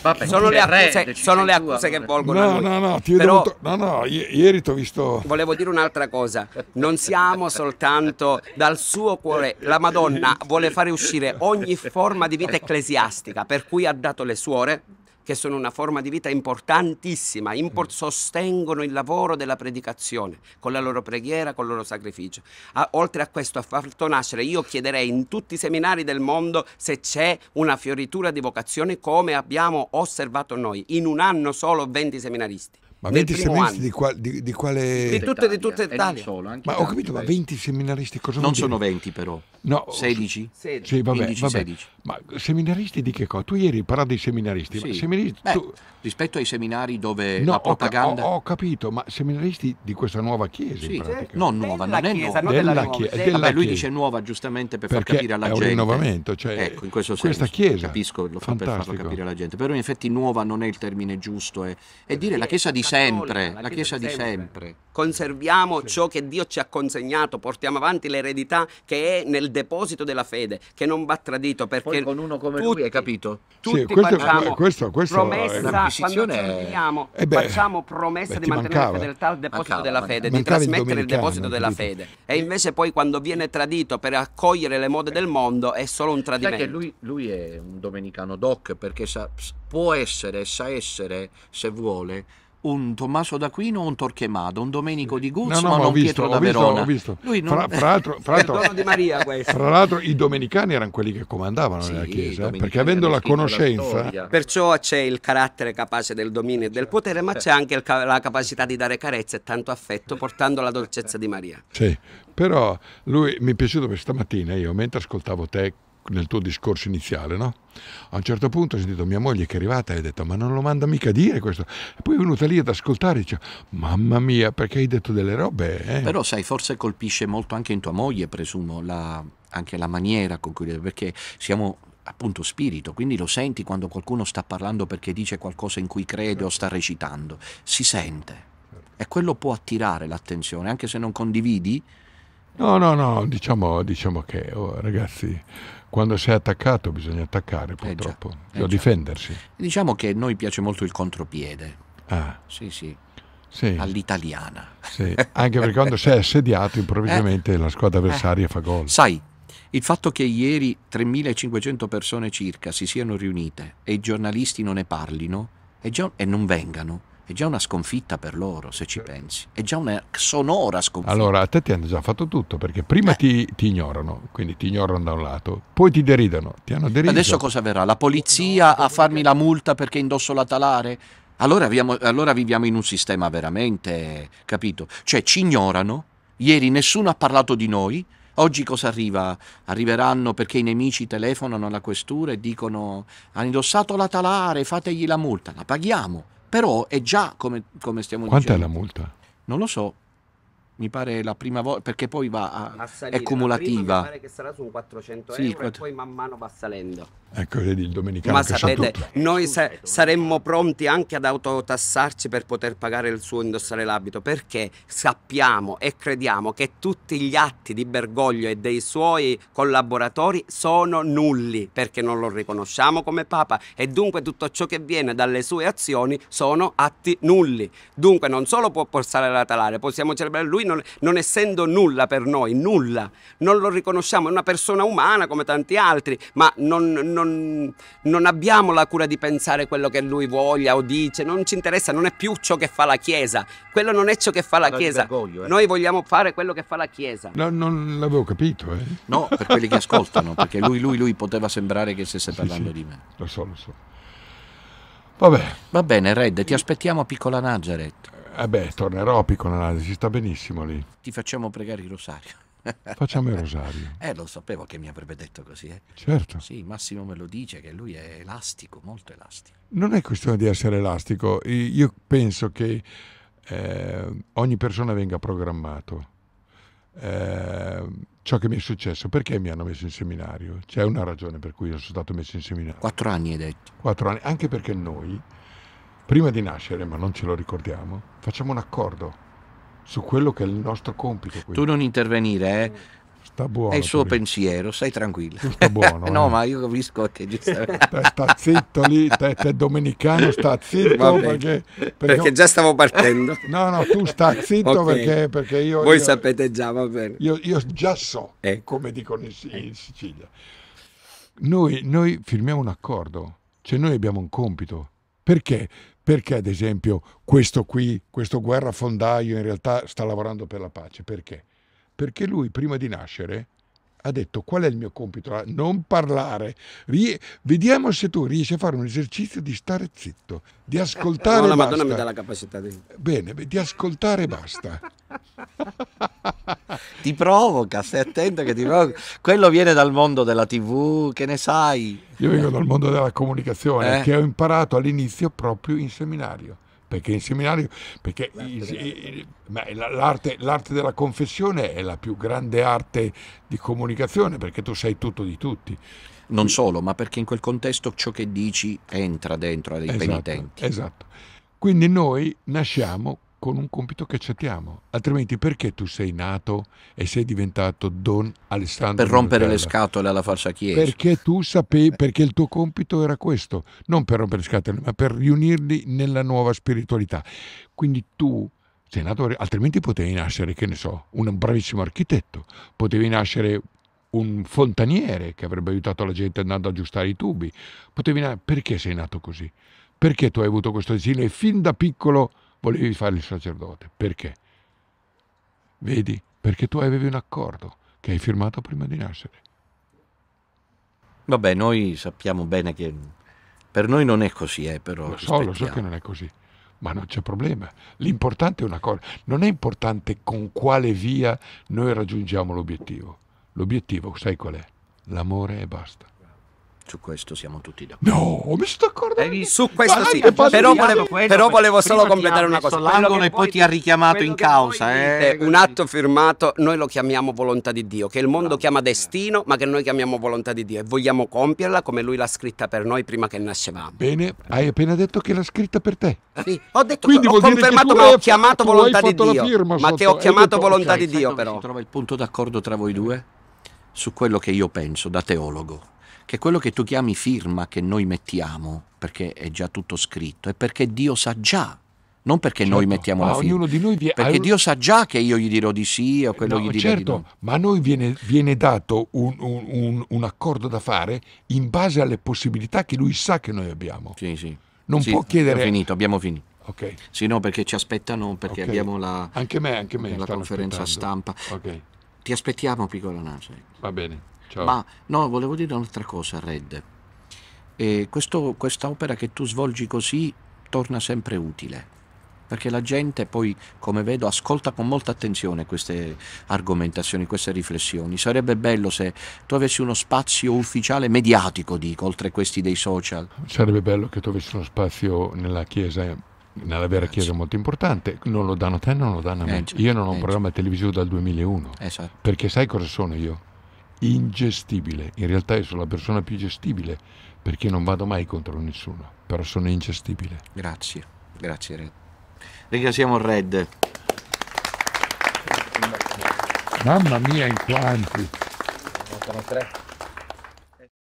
Vabbè, sono, le accuse, sono le accuse che volgono no, No, no, Però, dovuto, no, no, ieri ti ho visto... Volevo dire un'altra cosa, non siamo soltanto dal suo cuore, la Madonna vuole fare uscire ogni forma di vita ecclesiastica, per cui ha dato le suore, che sono una forma di vita importantissima, import- mm. sostengono il lavoro della predicazione con la loro preghiera, con il loro sacrificio. A, oltre a questo, ha fatto nascere, io chiederei in tutti i seminari del mondo se c'è una fioritura di vocazione come abbiamo osservato noi, in un anno solo 20 seminaristi. Ma 20 seminaristi di, qua, di, di, quale... Di tutte di tutta Italia. Eh, eh, solo, ma ho capito, ma 20 seminaristi cosa Non sono 20 però. No. 16? 16. Sì, vabbè, 15, vabbè. 16. Ma seminaristi di che cosa? Tu ieri parlavi dei seminaristi. Sì. seminaristi Beh, tu... Rispetto ai seminari dove no, la propaganda... Ho, ho, capito, ma seminaristi di questa nuova chiesa sì, certo. Non nuova, della non è chiesa, nuova. Della, della chiesa. Della vabbè, lui dice nuova giustamente per Perché far capire alla gente. è un rinnovamento, cioè... Ecco, in questo senso. Questa chiesa. Capisco, lo fa per farlo capire alla gente. Però in effetti nuova non è il termine giusto. È, dire la chiesa di sempre, la Chiesa di sempre. Conserviamo ciò che Dio ci ha consegnato, portiamo avanti l'eredità che è nel deposito della fede, che non va tradito perché Poi con uno come tutti, lui hai capito. Tutti sì, questo, facciamo questo, questo promessa, quando serviamo, eh beh, facciamo promessa beh, di mantenere mancava. fedeltà al deposito mancava, della fede, di trasmettere il, il deposito della fede. E invece poi quando viene tradito per accogliere le mode del mondo è solo un tradimento. Lui, lui, è un domenicano doc perché sa, può essere, sa essere, se vuole, un Tommaso d'Aquino, un Torquemado, un Domenico di Guzzo, no, no, ma non visto, Pietro da visto, Verona. visto. Lui non... fra, fra l'altro, fra l'altro, di Maria fra l'altro i domenicani erano quelli che comandavano sì, nella Chiesa, eh, perché avendo la conoscenza... La perciò c'è il carattere capace del dominio e del potere, ma eh. c'è anche ca- la capacità di dare carezza e tanto affetto, portando la dolcezza di Maria. Sì, però lui mi è piaciuto perché stamattina io, mentre ascoltavo te nel tuo discorso iniziale, no? A un certo punto ho sentito mia moglie che è arrivata e ha detto ma non lo manda mica a dire questo. E poi è venuta lì ad ascoltare e dice mamma mia perché hai detto delle robe. Eh? Però sai, forse colpisce molto anche in tua moglie, presumo, la, anche la maniera con cui... perché siamo appunto spirito, quindi lo senti quando qualcuno sta parlando perché dice qualcosa in cui crede o sta recitando, si sente. E quello può attirare l'attenzione, anche se non condividi. No, no, no, diciamo, diciamo che, oh, ragazzi, quando sei attaccato bisogna attaccare eh purtroppo, eh cioè, già, eh difendersi. Diciamo che a noi piace molto il contropiede. Ah. Sì, sì. sì. All'italiana. Sì. Anche perché quando sei assediato improvvisamente eh? la squadra avversaria eh. fa gol. Sai, il fatto che ieri 3.500 persone circa si siano riunite e i giornalisti non ne parlino e, non vengano è già una sconfitta per loro, se ci pensi. È già una sonora sconfitta. Allora, a te ti hanno già fatto tutto, perché prima eh. ti, ti, ignorano, quindi ti ignorano da un lato, poi ti deridano, ti hanno deriso. Adesso cosa verrà? La polizia no, a farmi la multa perché indosso la talare? Allora, abbiamo, allora viviamo in un sistema veramente, capito? Cioè, ci ignorano, ieri nessuno ha parlato di noi, Oggi cosa arriva? Arriveranno perché i nemici telefonano alla questura e dicono ha indossato la talare, fategli la multa, la paghiamo. Però è già come, come stiamo Quanta dicendo. Quanta è la multa? Non lo so, mi pare la prima volta, perché poi va a, a salire, è cumulativa. Mi pare che sarà su 400 sì, euro 4... e poi man mano va salendo. Ecco, vedi il domenicano. Ma sapete, noi sa- saremmo pronti anche ad autotassarci per poter pagare il suo indossare l'abito, perché sappiamo e crediamo che tutti gli atti di Bergoglio e dei suoi collaboratori sono nulli, perché non lo riconosciamo come Papa e dunque tutto ciò che viene dalle sue azioni sono atti nulli. Dunque non solo può portare la talare, possiamo celebrare lui non, non essendo nulla per noi, nulla, non lo riconosciamo, è una persona umana come tanti altri, ma non, non, non abbiamo la cura di pensare quello che lui voglia o dice, non ci interessa, non è più ciò che fa la Chiesa, quello non è ciò che fa la Chiesa, vergoglio, eh. noi vogliamo fare quello che fa la Chiesa. No, non l'avevo capito. Eh. No, per quelli che ascoltano, perché lui, lui, lui poteva sembrare che stesse parlando sì, sì. di me. Lo so, lo so. Vabbè. Va bene, Red, ti aspettiamo a Piccola Nazareth. Eh beh, tornerò a Picconalasi, si sta benissimo lì. Ti facciamo pregare il rosario. Facciamo il rosario. Eh, lo sapevo che mi avrebbe detto così, eh. Certo. Sì, Massimo me lo dice che lui è elastico, molto elastico. Non è questione di essere elastico, io penso che eh, ogni persona venga programmato. Eh, ciò che mi è successo, perché mi hanno messo in seminario? C'è una ragione per cui io sono stato messo in seminario. Quattro anni hai detto. Quattro anni, anche perché noi prima di nascere, ma non ce lo ricordiamo, facciamo un accordo su quello che è il nostro compito. Quindi. Tu non intervenire, eh? Sta buono. È il suo pensiero, stai tranquillo. Tu sta buono. Eh. no, eh? ma io capisco che giustamente. sta zitto lì, te, te domenicano, sta zitto perché, perché, perché. già stavo partendo. No, no, tu sta zitto okay. perché, perché, io. Voi io, sapete già, va bene. Io, io già so, eh. come dicono in, in Sicilia. Noi, noi firmiamo un accordo, cioè noi abbiamo un compito. Perché? Perché ad esempio questo qui, questo guerrafondaio in realtà sta lavorando per la pace? Perché? Perché lui prima di nascere ha detto qual è il mio compito? Ah, non parlare. Rie- vediamo se tu riesci a fare un esercizio di stare zitto, di ascoltare. No, la Madonna mi dà la capacità di... Bene, di ascoltare e basta. ti provoca, stai attento che ti provoca. Quello viene dal mondo della TV, che ne sai? Io vengo dal mondo della comunicazione, eh? che ho imparato all'inizio proprio in seminario perché in seminario, perché l'arte, della... l'arte, l'arte della confessione è la più grande arte di comunicazione, perché tu sai tutto di tutti. Non solo, ma perché in quel contesto ciò che dici entra dentro ai esatto, penitenti. Esatto. Quindi noi nasciamo con un compito che accettiamo. Altrimenti perché tu sei nato e sei diventato Don Alessandro? Per rompere Montella? le scatole alla falsa chiesa. Perché tu sapevi, perché il tuo compito era questo, non per rompere le scatole, ma per riunirli nella nuova spiritualità. Quindi tu sei nato, altrimenti potevi nascere, che ne so, un bravissimo architetto, potevi nascere un fontaniere che avrebbe aiutato la gente andando ad aggiustare i tubi, potevi nascere, perché sei nato così? Perché tu hai avuto questo desiderio e fin da piccolo volevi fare il sacerdote. Perché? Vedi, perché tu avevi un accordo che hai firmato prima di nascere. Vabbè, noi sappiamo bene che per noi non è così, eh, però. Lo so, lo so che non è così, ma non c'è problema. L'importante è una cosa, non è importante con quale via noi raggiungiamo l'obiettivo. L'obiettivo, sai qual è? L'amore e basta. Su questo siamo tutti d'accordo. No, mi sto accordando. Su questo sì, però volevo, però volevo solo completare una cosa. L'angolo e poi ti ha richiamato in causa. Eh. Un atto firmato, noi lo chiamiamo volontà di Dio, che il mondo chiama destino, ma che noi chiamiamo volontà di Dio e vogliamo compierla come lui l'ha scritta per noi prima che nascevamo. Bene, hai appena detto che l'ha scritta per te. Sì, ho detto Quindi ho confermato che, ho chiamato volontà di Dio, ma che ho chiamato volontà di Dio però. Si trova il punto d'accordo tra voi due su quello che io penso da teologo che quello che tu chiami firma che noi mettiamo, perché è già tutto scritto, è perché Dio sa già non perché certo, noi mettiamo la firma, vi... perché Dio sa già che io gli dirò di sì o quello no, gli dirò certo, di no. ma a noi viene, viene dato un, un, un, un, accordo da fare in base alle possibilità che lui sa che noi abbiamo. Sì, sì. Non sì, può chiedere... Finito, abbiamo finito. Okay. Sì, no, perché ci aspettano, perché okay. abbiamo la, anche me, anche me, la conferenza aspettando. stampa. Okay. Ti aspettiamo, piccola Nase. Va bene. Ciao. Ma no, volevo dire un'altra cosa, Red. Eh, questa opera che tu svolgi così torna sempre utile perché la gente poi, come vedo, ascolta con molta attenzione queste argomentazioni, queste riflessioni. Sarebbe bello se tu avessi uno spazio ufficiale mediatico, dico, oltre questi dei social. Sarebbe bello che tu avessi uno spazio nella chiesa, nella vera Grazie. Eh, chiesa molto importante. Non lo danno a te, non lo danno a me. Eh, io non ho un eh, programma televisivo dal 2001. Esatto. Perché sai cosa sono io? ingestibile. In realtà io sono la persona più gestibile perché non vado mai contro nessuno, però sono ingestibile. Grazie, grazie Red. Ringraziamo Red. Mamma mia in quanti. Sono tre.